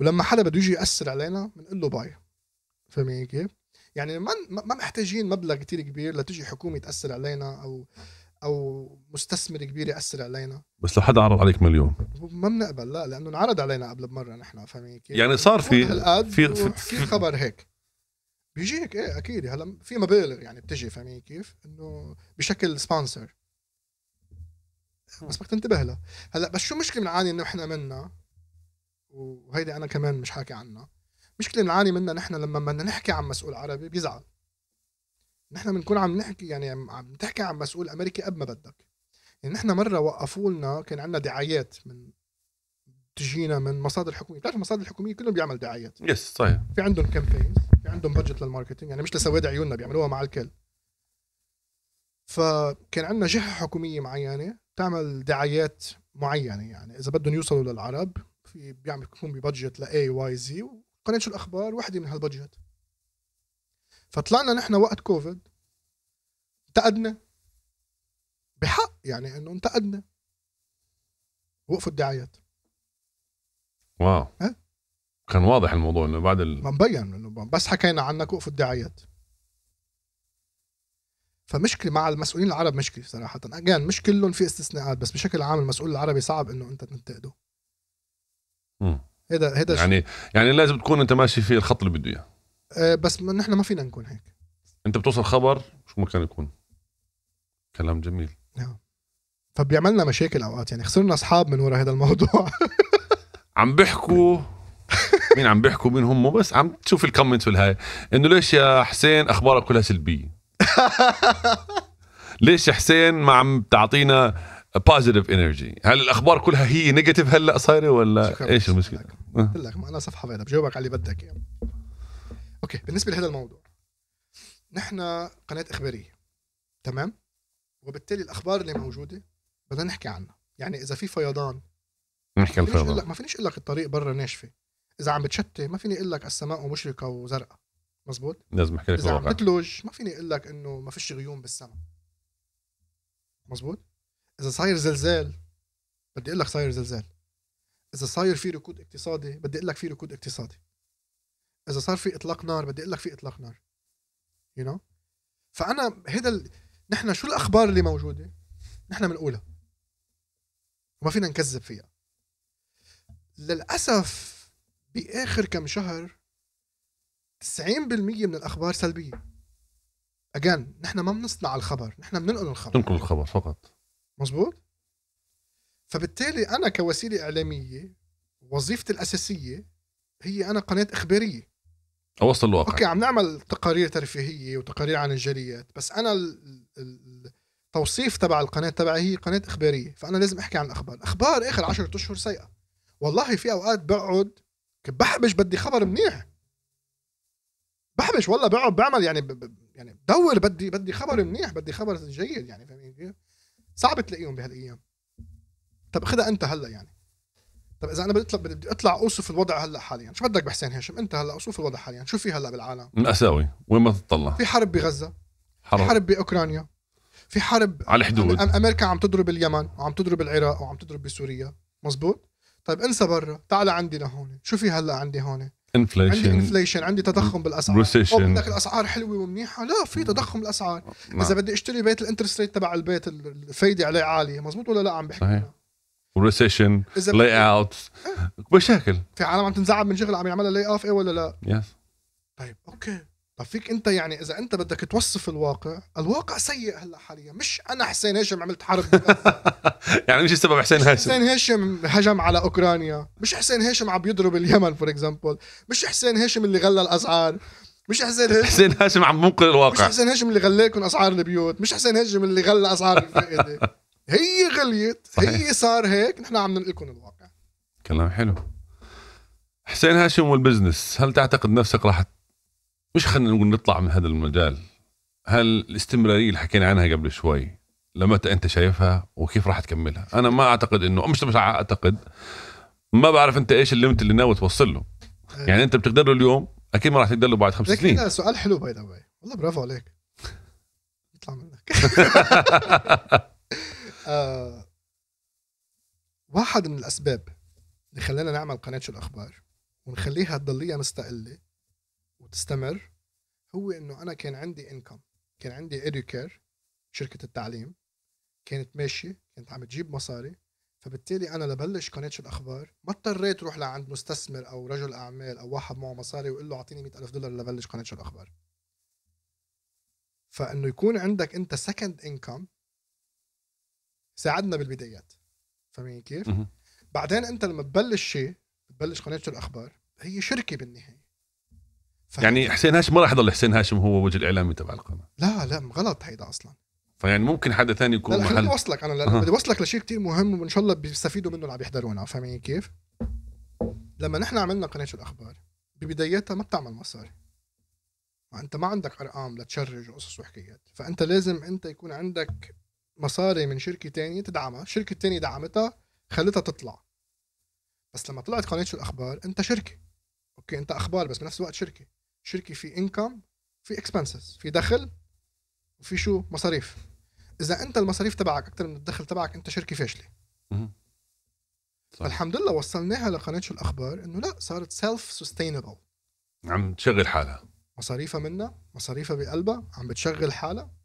ولما حدا بده يجي ياثر علينا بنقول له باي فاهمين كيف؟ يعني ما ما محتاجين مبلغ كثير كبير لتجي حكومه تاثر علينا او او مستثمر كبير ياثر علينا بس لو حدا عرض عليك مليون ما بنقبل لا لانه انعرض علينا قبل بمره نحن فاهمين كيف يعني صار في في في خبر هيك بيجيك ايه اكيد هلا في مبالغ يعني بتجي فاهمين كيف انه بشكل سبونسر بس بدك تنتبه له هلا بس شو مشكله بنعاني انه احنا منا وهيدي انا كمان مش حاكي عنها مشكله بنعاني منها نحن لما بدنا نحكي عن مسؤول عربي بيزعل نحن بنكون عم نحكي يعني عم تحكي عن مسؤول امريكي قد ما بدك يعني نحن مره وقفوا لنا كان عندنا دعايات من تجينا من مصادر حكوميه بتعرف المصادر الحكوميه كلهم بيعمل دعايات يس صحيح في عندهم كامبينز في عندهم بادجت للماركتينج يعني مش لسواد عيوننا بيعملوها مع الكل فكان عندنا جهه حكوميه معينه تعمل دعايات معينه يعني اذا بدهم يوصلوا للعرب في بيعمل بيكون ببادجت لاي واي زي وقناه الاخبار وحده من هالبادجت فطلعنا نحن وقت كوفيد انتقدنا بحق يعني انه انتقدنا وقفوا الدعايات واو ها؟ كان واضح الموضوع انه بعد ال... مبين انه بس حكينا عنك وقفوا الدعايات فمشكله مع المسؤولين العرب مشكله صراحه اجان مش كلهم في استثناءات بس بشكل عام المسؤول العربي صعب انه انت تنتقده هذا هذا يعني يعني لازم تكون انت ماشي في الخط اللي بده اياه آه، بس نحن ما فينا نكون هيك انت بتوصل خبر شو ما كان يكون كلام جميل نعم فبيعملنا مشاكل اوقات يعني خسرنا اصحاب من وراء هذا الموضوع عم بيحكوا مين عم بيحكوا مين هم بس عم تشوف الكومنتس والهاي انه ليش يا حسين اخبارك كلها سلبيه ليش يا حسين ما عم تعطينا بوزيتيف انرجي هل الاخبار كلها هي نيجاتيف هلا صايره ولا ايش المشكله قلت لك معنا صفحه بيضاء بجاوبك على اللي بدك اياه اوكي بالنسبه لهذا الموضوع نحن قناه اخباريه تمام وبالتالي الاخبار اللي موجوده بدنا نحكي عنها يعني اذا في فيضان نحكي الفيضان ما فينيش اقول لك الطريق برا ناشفه اذا عم بتشتي ما فيني اقول لك السماء مشرقه وزرقاء مزبوط لازم احكي لك اذا الواقع. عم بتلج ما فيني اقول لك انه ما فيش غيوم بالسماء مزبوط اذا صاير زلزال بدي اقول لك صاير زلزال اذا صاير في ركود اقتصادي بدي اقول لك في ركود اقتصادي اذا صار في اطلاق نار بدي اقول لك في اطلاق نار يو you know? فانا هيدا ال... نحن شو الاخبار اللي موجوده نحن بنقولها وما فينا نكذب فيها للاسف باخر كم شهر 90% من الاخبار سلبيه اجان نحن ما بنصنع الخبر نحن بننقل الخبر بننقل الخبر فقط مزبوط فبالتالي انا كوسيله اعلاميه وظيفتي الاساسيه هي انا قناه اخباريه اوصل الواقع اوكي عم نعمل تقارير ترفيهيه وتقارير عن الجاليات بس انا التوصيف تبع القناه تبعي هي قناه اخباريه فانا لازم احكي عن الاخبار اخبار اخر 10 اشهر سيئه والله في اوقات بقعد بحبش بدي خبر منيح بحبش والله بقعد بعمل يعني ب... يعني بدور بدي بدي خبر منيح بدي خبر جيد يعني فاهمين كيف؟ صعب تلاقيهم بهالايام طب خذها انت هلا يعني طب اذا انا بدي اطلع بدي اطلع اوصف الوضع هلا حاليا شو بدك بحسين هاشم انت هلا اوصف الوضع حاليا شو في هلا بالعالم مأساوي وين ما تطلع في حرب بغزه حرب. في حرب باوكرانيا في حرب على الحدود امريكا عم تضرب اليمن وعم تضرب العراق وعم تضرب بسوريا مزبوط طيب انسى برا تعال عندي لهون شو في هلا عندي هون انفليشن عندي انفليشن عندي تضخم بالاسعار ريسيشن بدك الاسعار حلوه ومنيحه لا في تضخم الاسعار اذا بدي اشتري بيت الانترست ريت تبع البيت الفايده عليه عاليه مزبوط ولا لا عم بحكي صحيح. ريسيشن لاي اوت مشاكل في عالم عم تنزعب من شغل عم يعملها لاي اوف ايه ولا لا؟ يس yes. طيب اوكي طب فيك انت يعني اذا انت بدك توصف الواقع الواقع سيء هلا حاليا مش انا حسين هاشم عملت حرب يعني مش السبب حسين هاشم حسين هاشم هجم على اوكرانيا مش حسين هاشم عم يضرب اليمن فور اكزامبل مش حسين هاشم اللي غلى الاسعار مش حسين هاشم حسين هاشم عم منقل الواقع مش حسين هاشم اللي غليكم اسعار البيوت مش حسين هاشم اللي غلى اسعار الفائده هي غليت هي صار هيك نحن عم ننقل لكم الواقع كلام حلو حسين هاشم والبزنس هل تعتقد نفسك راح مش خلينا نقول نطلع من هذا المجال هل الاستمراريه اللي حكينا عنها قبل شوي لمتى انت شايفها وكيف راح تكملها انا ما اعتقد انه مش مش اعتقد ما بعرف انت ايش الليمت اللي ناوي توصل له إيه. يعني انت بتقدر له اليوم اكيد ما راح تقدر له بعد خمس سنين سؤال حلو باي ذا والله برافو عليك يطلع منك آه واحد من الاسباب اللي خلانا نعمل قناه شو الاخبار ونخليها تضليها مستقله وتستمر هو انه انا كان عندي انكم كان عندي ايديوكير شركه التعليم كانت ماشيه كانت عم تجيب مصاري فبالتالي انا لبلش قناه شو الاخبار ما اضطريت اروح لعند مستثمر او رجل اعمال او واحد معه مصاري ويقول له اعطيني 100000 دولار لبلش قناه شو الاخبار فانه يكون عندك انت سكند انكم ساعدنا بالبدايات فاهمين كيف؟ بعدين انت لما تبلش شيء بتبلش قناه الاخبار هي شركه بالنهايه يعني حسين هاشم ما راح يضل حسين هاشم هو وجه الاعلامي تبع القناه لا لا غلط هيدا اصلا فيعني ممكن حدا ثاني يكون لا محل اوصلك انا لأ أه. بدي اوصلك لشيء كتير مهم وان شاء الله بيستفيدوا منه اللي عم يحضرونا فاهمين كيف؟ لما نحن عملنا قناه الاخبار ببدايتها ما بتعمل مصاري ما انت ما عندك ارقام لتشرج وقصص وحكايات فانت لازم انت يكون عندك مصاري من شركه تانية تدعمها الشركه التانية دعمتها خلتها تطلع بس لما طلعت قناه شو الاخبار انت شركه اوكي انت اخبار بس بنفس الوقت شركه شركه في انكم في اكسبنسز في دخل وفي شو مصاريف اذا انت المصاريف تبعك اكثر من الدخل تبعك انت شركه فاشله فالحمد لله وصلناها لقناه شو الاخبار انه لا صارت سيلف سستينبل عم تشغل حالها مصاريفها منا مصاريفها بقلبها عم بتشغل حالها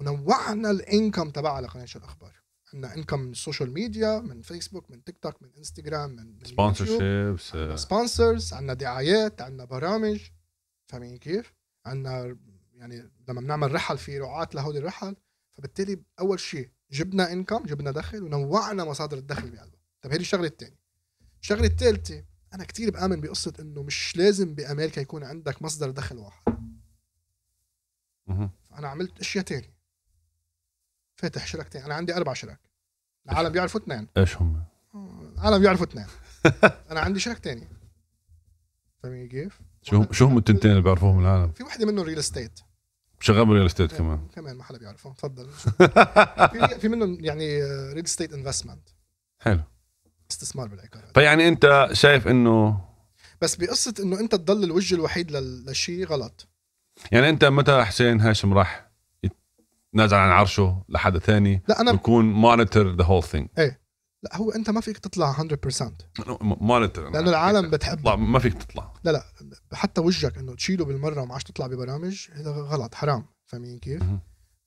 ونوعنا الانكم تبعها لقناه شو الاخبار عندنا انكم من السوشيال ميديا من فيسبوك من تيك توك من انستغرام من سبونسرشيبس سبونسرز آه. عندنا دعايات عندنا برامج فاهمين كيف؟ عندنا يعني لما بنعمل رحل في رعاة لهودي الرحل فبالتالي اول شيء جبنا انكم جبنا دخل ونوعنا مصادر الدخل بقلبه طيب هذه الشغله الثانيه الشغله الثالثه انا كثير بامن بقصه انه مش لازم بامريكا يكون عندك مصدر دخل واحد انا عملت اشياء ثانيه فاتح شركتين انا عندي اربع شركات العالم بيعرفوا اثنين ايش هم؟ العالم بيعرفوا اثنين انا عندي شراك تاني فاهمين كيف؟ شو شو هم التنتين اللي بيعرفوهم العالم؟ في وحده منهم ريل استيت شغال ريل استيت كمان كمان ما حدا بيعرفه تفضل في, في منهم يعني ريل استيت انفستمنت حلو استثمار بالعقارات فيعني طيب انت شايف انه بس بقصه انه انت تضل الوجه الوحيد للشيء غلط يعني انت متى حسين هاشم راح نازل عن عرشه لحدا ثاني لا انا بكون مونيتور ذا هول ثينج ايه لا هو انت ما فيك تطلع 100% مونيتور لانه العالم بتحب ما فيك تطلع لا لا حتى وجهك انه تشيله بالمره وما عادش تطلع ببرامج هذا غلط حرام فاهمين كيف؟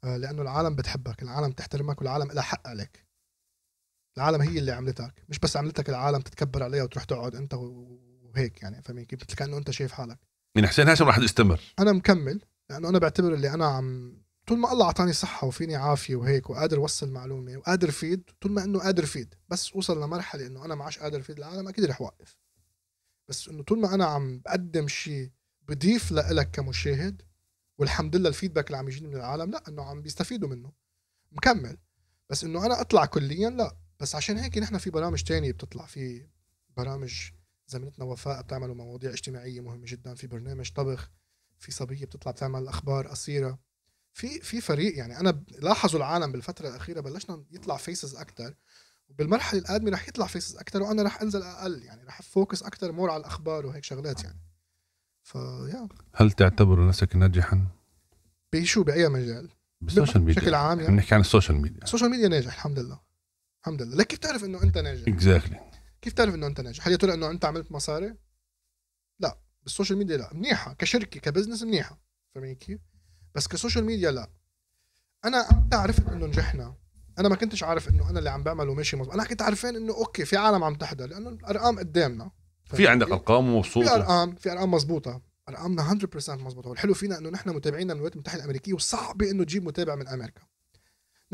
آه، لانه العالم بتحبك العالم تحترمك والعالم لها حق عليك العالم هي اللي عملتك مش بس عملتك العالم تتكبر عليها وتروح تقعد انت وهيك يعني فاهمين كيف؟ مثل كانه انت شايف حالك يعني حسين هاشم راح يستمر انا مكمل لانه انا بعتبر اللي انا عم طول ما الله اعطاني صحه وفيني عافيه وهيك وقادر اوصل معلومه وقادر فيد طول ما انه قادر فيد بس اوصل لمرحله انه انا ما عادش قادر فيد العالم اكيد رح اوقف بس انه طول ما انا عم بقدم شيء بضيف لك كمشاهد والحمد لله الفيدباك اللي عم يجيني من العالم لا انه عم بيستفيدوا منه مكمل بس انه انا اطلع كليا لا بس عشان هيك نحن في برامج تانية بتطلع في برامج زميلتنا وفاء بتعملوا مواضيع اجتماعيه مهمه جدا في برنامج طبخ في صبيه بتطلع بتعمل اخبار قصيره في في فريق يعني انا لاحظوا العالم بالفتره الاخيره بلشنا يطلع فيسز اكثر وبالمرحله القادمه رح يطلع فيسز اكثر وانا رح انزل اقل يعني رح فوكس اكثر مور على الاخبار وهيك شغلات يعني ف يا. هل تعتبر نفسك ناجحا؟ بشو باي مجال؟ بالسوشيال ميديا بشكل عام يعني نحكي عن السوشيال ميديا السوشيال ميديا ناجح الحمد لله الحمد لله لك كيف تعرف انه انت ناجح؟ اكزاكتلي exactly. كيف تعرف انه انت ناجح؟ هل يا ترى انه انت عملت مصاري؟ لا بالسوشيال ميديا لا منيحه كشركه كبزنس منيحه فاهمين كيف؟ بس كسوشيال ميديا لا انا امتى عرفت انه نجحنا انا ما كنتش عارف انه انا اللي عم بعمله ماشي مظبوط انا كنت عارفين انه اوكي في عالم عم تحضر لانه الارقام قدامنا في عندك ارقام ومبسوط في ارقام في ارقام مزبوطه ارقامنا 100% مزبوطه والحلو فينا انه نحن متابعينا من الولايات المتحده الامريكيه وصعب انه تجيب متابع من امريكا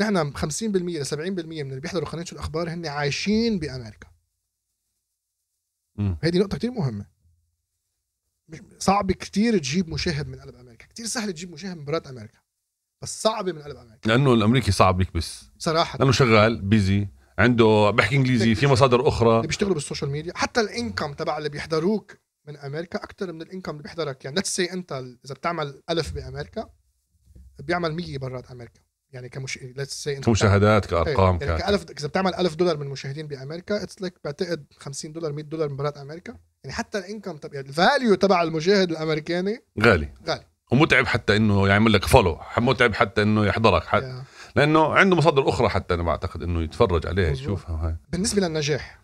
نحن 50% ل 70% من اللي بيحضروا قناه الاخبار هن عايشين بامريكا هذه نقطه كثير مهمه صعب كتير تجيب مشاهد من قلب امريكا كتير سهل تجيب مشاهد من برات امريكا بس صعب من قلب امريكا لانه الامريكي صعب يكبس صراحه لانه شغال بيزي عنده بحكي انجليزي في مصادر اخرى اللي بيشتغلوا بالسوشيال ميديا حتى الانكم تبع اللي بيحضروك من امريكا اكثر من الانكم اللي بيحضرك يعني ليتس سي انت اذا بتعمل ألف بامريكا بيعمل 100 برات امريكا يعني كمش ليتس مشاهدات كارقام إيه، يعني 1000 اذا بتعمل 1000 دولار من مشاهدين بامريكا اتس لايك بعتقد 50 دولار 100 دولار من برات امريكا يعني حتى الانكم تبع الفاليو تبع المشاهد الامريكاني غالي غالي ومتعب حتى انه يعمل لك فولو متعب حتى انه يحضرك حتى yeah. لانه عنده مصادر اخرى حتى انا بعتقد انه يتفرج عليها يشوفها هاي. بالنسبه للنجاح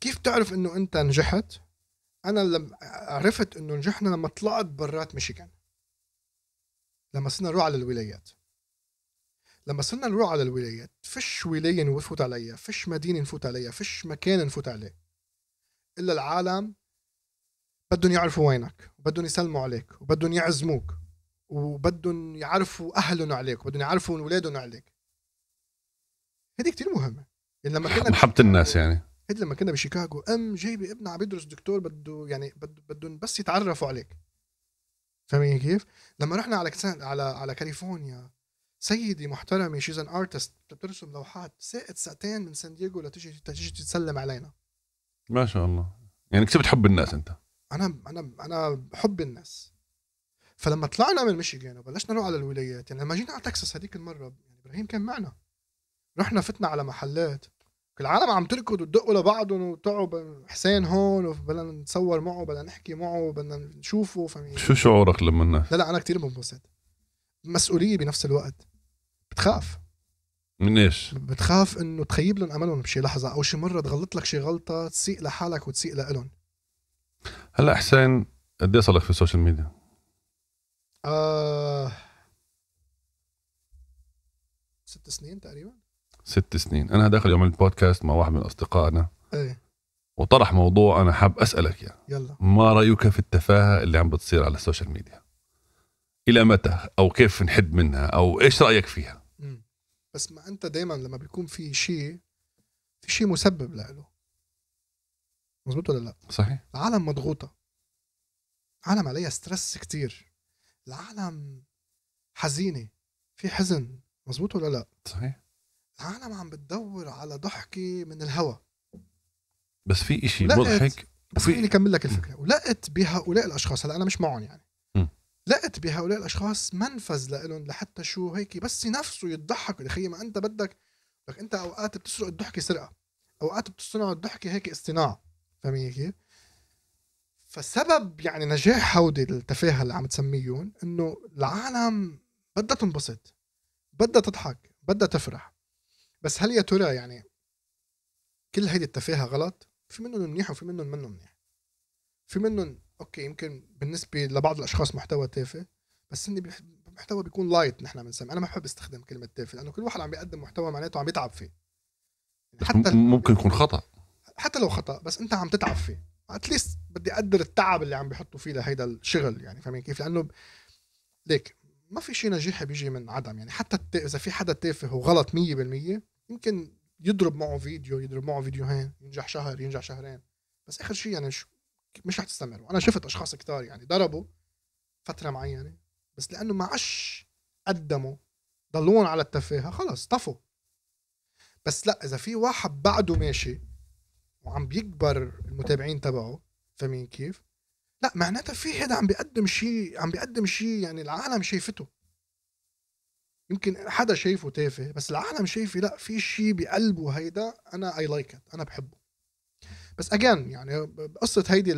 كيف تعرف انه انت نجحت انا لما عرفت انه نجحنا لما طلعت برات ميشيغان لما صرنا نروح على الولايات لما صرنا نروح على الولايات فش ولاية نفوت عليها فش مدينة نفوت عليها فش مكان نفوت عليه إلا العالم بدهم يعرفوا وينك وبدهم يسلموا عليك وبدهم يعزموك وبدهم يعرفوا أهلهم عليك وبدهم يعرفوا أولادهم عليك هذه كتير مهمة يعني لما كنا محبة الناس يعني هيدي لما كنا بشيكاغو أم جايبة ابنها عم يدرس دكتور بده يعني بدهم بس يتعرفوا عليك فاهمين كيف؟ لما رحنا على كسان على على كاليفورنيا سيدي محترمه شيز ان ارتست بترسم لوحات ساقت ساعتين من سان دييغو لتجي تجي تسلم علينا ما شاء الله يعني كسبت حب الناس انت انا انا انا بحب الناس فلما طلعنا من ميشيغان وبلشنا نروح على الولايات يعني لما جينا على تكساس هذيك المره يعني ابراهيم كان معنا رحنا فتنا على محلات كل العالم عم تركض وتدقوا لبعضهم وتقعوا حسين هون وبدنا نتصور معه بدنا نحكي معه بدنا نشوفه شو شعورك لما الناس لا لا انا كثير بنبسط مسؤوليه بنفس الوقت بتخاف من ايش؟ بتخاف انه تخيب لهم املهم بشي لحظه او شي مره تغلط لك شي غلطه تسيء لحالك وتسيء لهم هلا حسين قد ايه صار لك في السوشيال ميديا؟ آه... ست سنين تقريبا ست سنين انا داخل يوم عملت بودكاست مع واحد من اصدقائنا ايه وطرح موضوع انا حاب اسالك اياه يعني. يلا ما رايك في التفاهه اللي عم بتصير على السوشيال ميديا؟ الى متى او كيف نحد منها او ايش رايك فيها؟ بس ما انت دائما لما بيكون في شيء في شيء مسبب له مزبوط ولا لا صحيح العالم مضغوطه العالم عليها ستريس كتير العالم حزينه في حزن مزبوط ولا لا صحيح العالم عم بتدور على ضحكه من الهوى بس في إشي مضحك بس خليني اكمل لك الفكره ولقت بهؤلاء الاشخاص هلا انا مش معهم يعني لقت بهؤلاء الاشخاص منفذ لهم لحتى شو هيك بس نفسه يضحكوا يا اخي ما انت بدك لك انت اوقات بتسرق الضحكه سرقه اوقات بتصنع الضحكه هيك اصطناع فاهمين كيف؟ فسبب يعني نجاح هودي التفاهه اللي عم تسميهم انه العالم بدها تنبسط بدها تضحك بدها تفرح بس هل يا ترى يعني كل هيدي التفاهه غلط؟ في منهم منيح وفي منهم منه منيح في منهم اوكي يمكن بالنسبه لبعض الاشخاص محتوى تافه بس اني محتوى بيكون لايت نحن بنسميه انا ما بحب استخدم كلمه تافه لانه كل واحد عم بيقدم محتوى معناته عم بيتعب فيه حتى ممكن يكون خطا حتى لو خطا بس انت عم تتعب فيه اتليست بدي اقدر التعب اللي عم بيحطوا فيه لهيدا الشغل يعني فاهمين كيف لانه ليك ما في شيء نجاحي بيجي من عدم يعني حتى الت... اذا في حدا تافه وغلط 100% يمكن يضرب معه فيديو يضرب معه فيديوهين ينجح شهر ينجح شهرين بس اخر شيء يعني شو مش رح تستمر وانا شفت اشخاص كثار يعني ضربوا فتره معينه بس لانه ما عش قدموا ضلون على التفاهه خلص طفوا بس لا اذا في واحد بعده ماشي وعم بيكبر المتابعين تبعه فاهمين كيف؟ لا معناتها في حدا عم بيقدم شيء عم بيقدم شيء يعني العالم شايفته يمكن حدا شايفه تافه بس العالم شايفه لا في شيء بقلبه هيدا انا اي لايك like انا بحبه بس اجين يعني قصه هيدي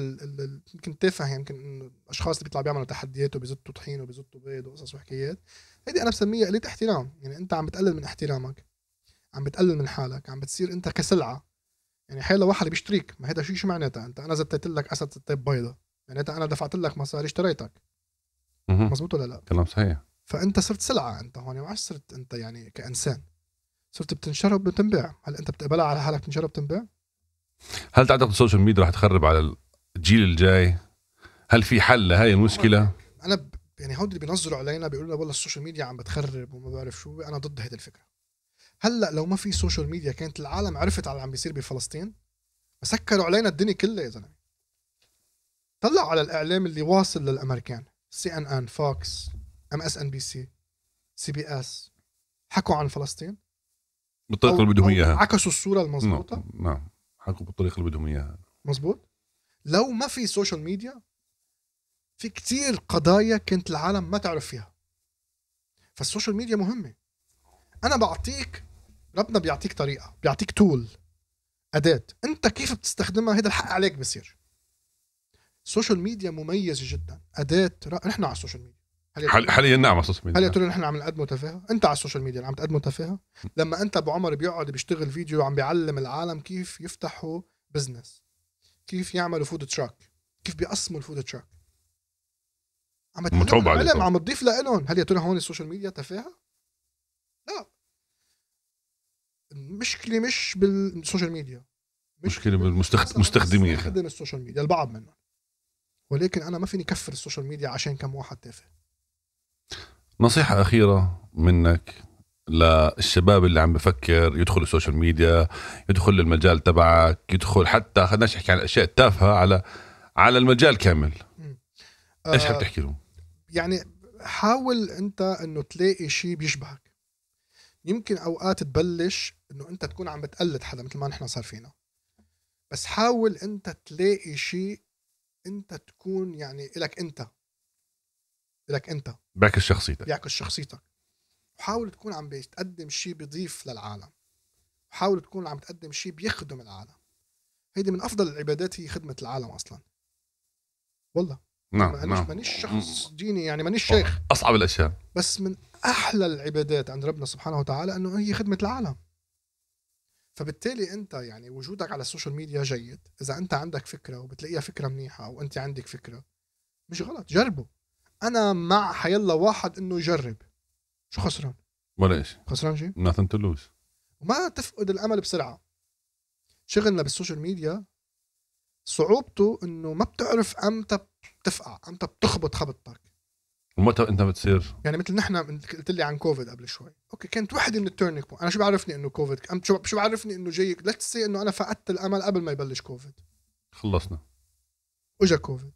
يمكن تافهه يمكن انه الاشخاص اللي بيطلعوا بيعملوا تحديات وبيزتوا طحين وبيزتوا بيض وقصص وحكايات هيدي انا بسميها قله احترام يعني انت عم بتقلل من احترامك عم بتقلل من حالك عم بتصير انت كسلعه يعني حيلا واحد بيشتريك ما هيدا شو شو معناتها انت انا زتيت لك اسد طيب بيضه معناتها انا دفعت لك مصاري اشتريتك مزبوط ولا لا كلام صحيح فانت صرت سلعه انت هون يعني ما صرت انت يعني كانسان صرت بتنشرب وبتنباع هل انت بتقبلها على حالك بتنشرب وبتنباع هل تعتقد السوشيال ميديا رح تخرب على الجيل الجاي هل في حل لهي المشكله انا ب... يعني هودي اللي بينزلوا علينا بيقولوا لنا والله السوشيال ميديا عم بتخرب وما بعرف شو انا ضد هيدي الفكره هلا لو ما في سوشيال ميديا كانت العالم عرفت على اللي عم بيصير بفلسطين سكروا علينا الدنيا كلها يا زلمه طلع على الاعلام اللي واصل للامريكان سي ان ان فوكس ام اس ان بي سي سي بي اس حكوا عن فلسطين بالطريقه اللي بدهم اياها عكسوا الصوره المضبوطه نعم, نعم. حكوا بالطريقه اللي بدهم اياها مزبوط لو ما في سوشيال ميديا في كتير قضايا كنت العالم ما تعرف فيها فالسوشيال ميديا مهمه انا بعطيك ربنا بيعطيك طريقه بيعطيك تول اداه انت كيف بتستخدمها هذا الحق عليك بصير السوشيال ميديا مميزه جدا اداه نحن على السوشيال ميديا هل حاليا نعم على السوشيال ميديا هل يا ترى نحن عم نقدمه تفاهه؟ انت على السوشيال ميديا عم تقدمه تفاهه؟ لما انت ابو عمر بيقعد بيشتغل فيديو عم بيعلم العالم كيف يفتحوا بزنس كيف يعملوا فود تراك كيف بيقسموا الفود تراك عم متعوب علم عم تضيف لهم هل يا ترى هون السوشيال ميديا تفاهه؟ لا المشكله مش بالسوشيال ميديا مشكله بالمستخدمين مستخدمين السوشيال ميديا البعض منهم ولكن انا ما فيني كفر السوشيال ميديا عشان كم واحد تافه نصيحة أخيرة منك للشباب اللي عم بفكر يدخل السوشيال ميديا يدخل المجال تبعك يدخل حتى خلينا نحكي عن الاشياء التافهه على على المجال كامل آه ايش حاب تحكي لهم يعني حاول انت انه تلاقي شيء بيشبهك يمكن اوقات تبلش انه انت تكون عم بتقلد حدا مثل ما نحن صار فينا بس حاول انت تلاقي شيء انت تكون يعني الك انت الك انت بيعكس شخصيتك بيعكس شخصيتك وحاول تكون عم بتقدم شيء بيضيف للعالم وحاول تكون عم تقدم شيء بيخدم العالم هيدي من افضل العبادات هي خدمه العالم اصلا والله نعم نعم. مانيش شخص ديني يعني مانيش شيخ اصعب الاشياء بس من احلى العبادات عند ربنا سبحانه وتعالى انه هي خدمه العالم فبالتالي انت يعني وجودك على السوشيال ميديا جيد اذا انت عندك فكره وبتلاقيها فكره منيحه او انت عندك فكره مش غلط جربه انا مع حيلا واحد انه يجرب شو خسران؟ ولا شيء خسران شيء؟ nothing to lose وما تفقد الامل بسرعه شغلنا بالسوشيال ميديا صعوبته انه ما بتعرف امتى بتفقع امتى بتخبط خبطتك ومتى انت بتصير يعني مثل نحن قلت لي عن كوفيد قبل شوي اوكي كانت وحده من التيرنينج بوينت انا شو بعرفني انه كوفيد شو شو بعرفني انه جاي ليتس سي انه انا فقدت الامل قبل ما يبلش كوفيد خلصنا اجا كوفيد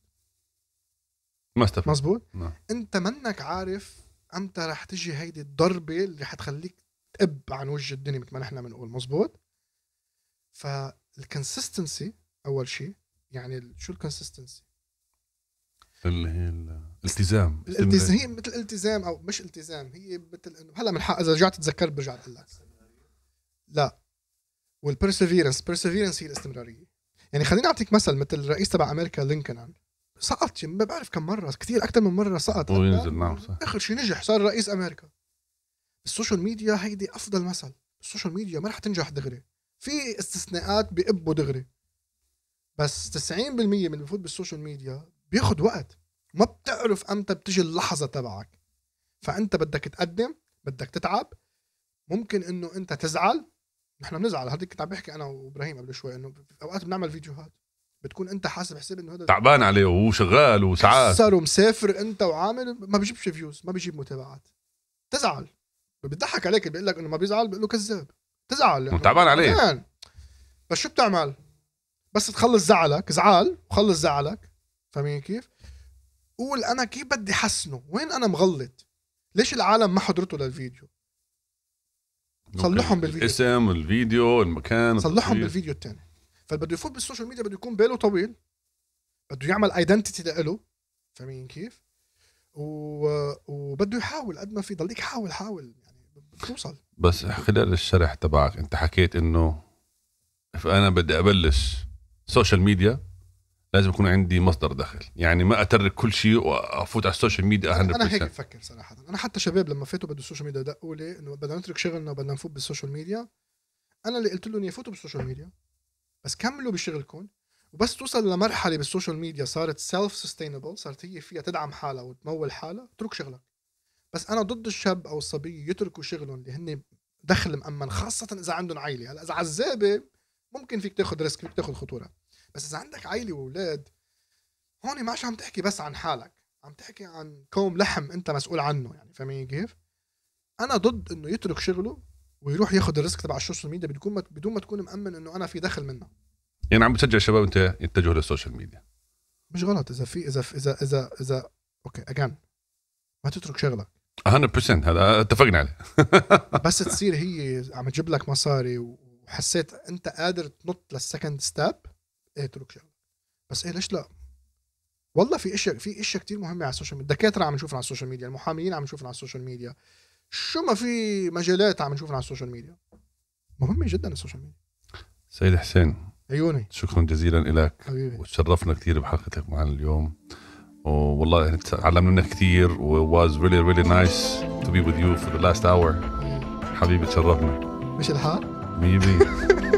ما استفدت مزبوط نعم. انت منك عارف امتى رح تجي هيدي الضربه اللي حتخليك تقب عن وجه الدنيا مثل ما نحن بنقول مزبوط فالكونسستنسي اول شيء يعني شو الكونسستنسي اللي هي الالتزام الالتزام هي مثل التزام او مش التزام هي مثل انه هلا من حق اذا رجعت تذكرت برجع بقول لك لا والبرسيفيرنس بيرسيفيرنس هي الاستمراريه يعني خليني اعطيك مثل مثل الرئيس تبع امريكا لينكولن سقط ما بعرف كم مره كثير اكثر من مره سقط وينزل نعم صح اخر شيء نجح صار رئيس امريكا السوشيال ميديا هيدي افضل مثل السوشيال ميديا ما رح تنجح دغري في استثناءات بقبوا دغري بس 90% من اللي بفوت بالسوشيال ميديا بياخذ وقت ما بتعرف امتى بتجي اللحظه تبعك فانت بدك تقدم بدك تتعب ممكن انه انت تزعل نحن بنزعل هذيك كنت عم بحكي انا وابراهيم قبل شوي انه اوقات بنعمل فيديوهات بتكون انت حاسب حساب انه هذا تعبان عليه وهو شغال وساعات صار مسافر انت وعامل ما بجيبش فيوز ما بيجيب متابعات تزعل بتضحك عليك بيقول لك انه ما بيزعل بيقول له كذاب تزعل يعني تعبان عليه يعني. بس شو بتعمل؟ بس تخلص زعلك زعل وخلص زعلك فاهمين كيف؟ قول انا كيف بدي حسنه؟ وين انا مغلط؟ ليش العالم ما حضرته للفيديو؟ صلحهم بالفيديو الاسم الفيديو المكان صلحهم بالفيديو الثاني فاللي بده يفوت بالسوشيال ميديا بده يكون باله طويل بده يعمل ايدنتيتي لإله فاهمين كيف؟ و... وبده يحاول قد ما في ضليك حاول حاول يعني بتوصل بس خلال الشرح تبعك انت حكيت انه فانا بدي ابلش سوشيال ميديا لازم يكون عندي مصدر دخل يعني ما اترك كل شيء وافوت على السوشيال ميديا 100% انا هيك بفكر صراحه انا حتى شباب لما فاتوا بدو السوشيال ميديا دقوا لي انه بدنا نترك شغلنا وبدنا نفوت بالسوشيال ميديا انا اللي قلت لهم يفوتوا بالسوشيال ميديا بس كملوا بشغلكم وبس توصل لمرحله بالسوشيال ميديا صارت سيلف سستينبل صارت هي فيها تدعم حالها وتمول حالها اترك شغلك بس انا ضد الشاب او الصبيه يتركوا شغلهم اللي هن دخل مأمن خاصة إذا عندهم عائلة، هلا إذا عزابة ممكن فيك تاخذ ريسك، فيك تاخذ خطورة، بس إذا عندك عائلة وأولاد هون ما عم تحكي بس عن حالك، عم تحكي عن كوم لحم أنت مسؤول عنه يعني فاهمين كيف؟ أنا ضد إنه يترك شغله ويروح ياخد الريسك تبع السوشيال ميديا بدون ما بدون ما تكون مامن انه انا في دخل منها يعني عم بتشجع الشباب انت يتجهوا للسوشيال ميديا مش غلط اذا في اذا اذا اذا اذا اوكي اجان ما تترك شغلك 100% هذا اتفقنا عليه بس تصير هي عم تجيب لك مصاري وحسيت انت قادر تنط للسكند ستاب ايه اترك شغلك بس ايه ليش لا والله في اشياء في اشياء كثير مهمه على السوشيال ميديا الدكاتره عم نشوفهم على السوشيال ميديا المحاميين عم نشوفهم على السوشيال ميديا شو ما في مجالات عم نشوفها على السوشيال ميديا مهمه جدا السوشيال ميديا سيد حسين عيوني شكرا جزيلا لك حبيبي وتشرفنا كثير بحلقتك معنا اليوم والله تعلمنا منك كثير و was really really nice to be with you for the last hour حبيبي تشرفنا مش الحال 100%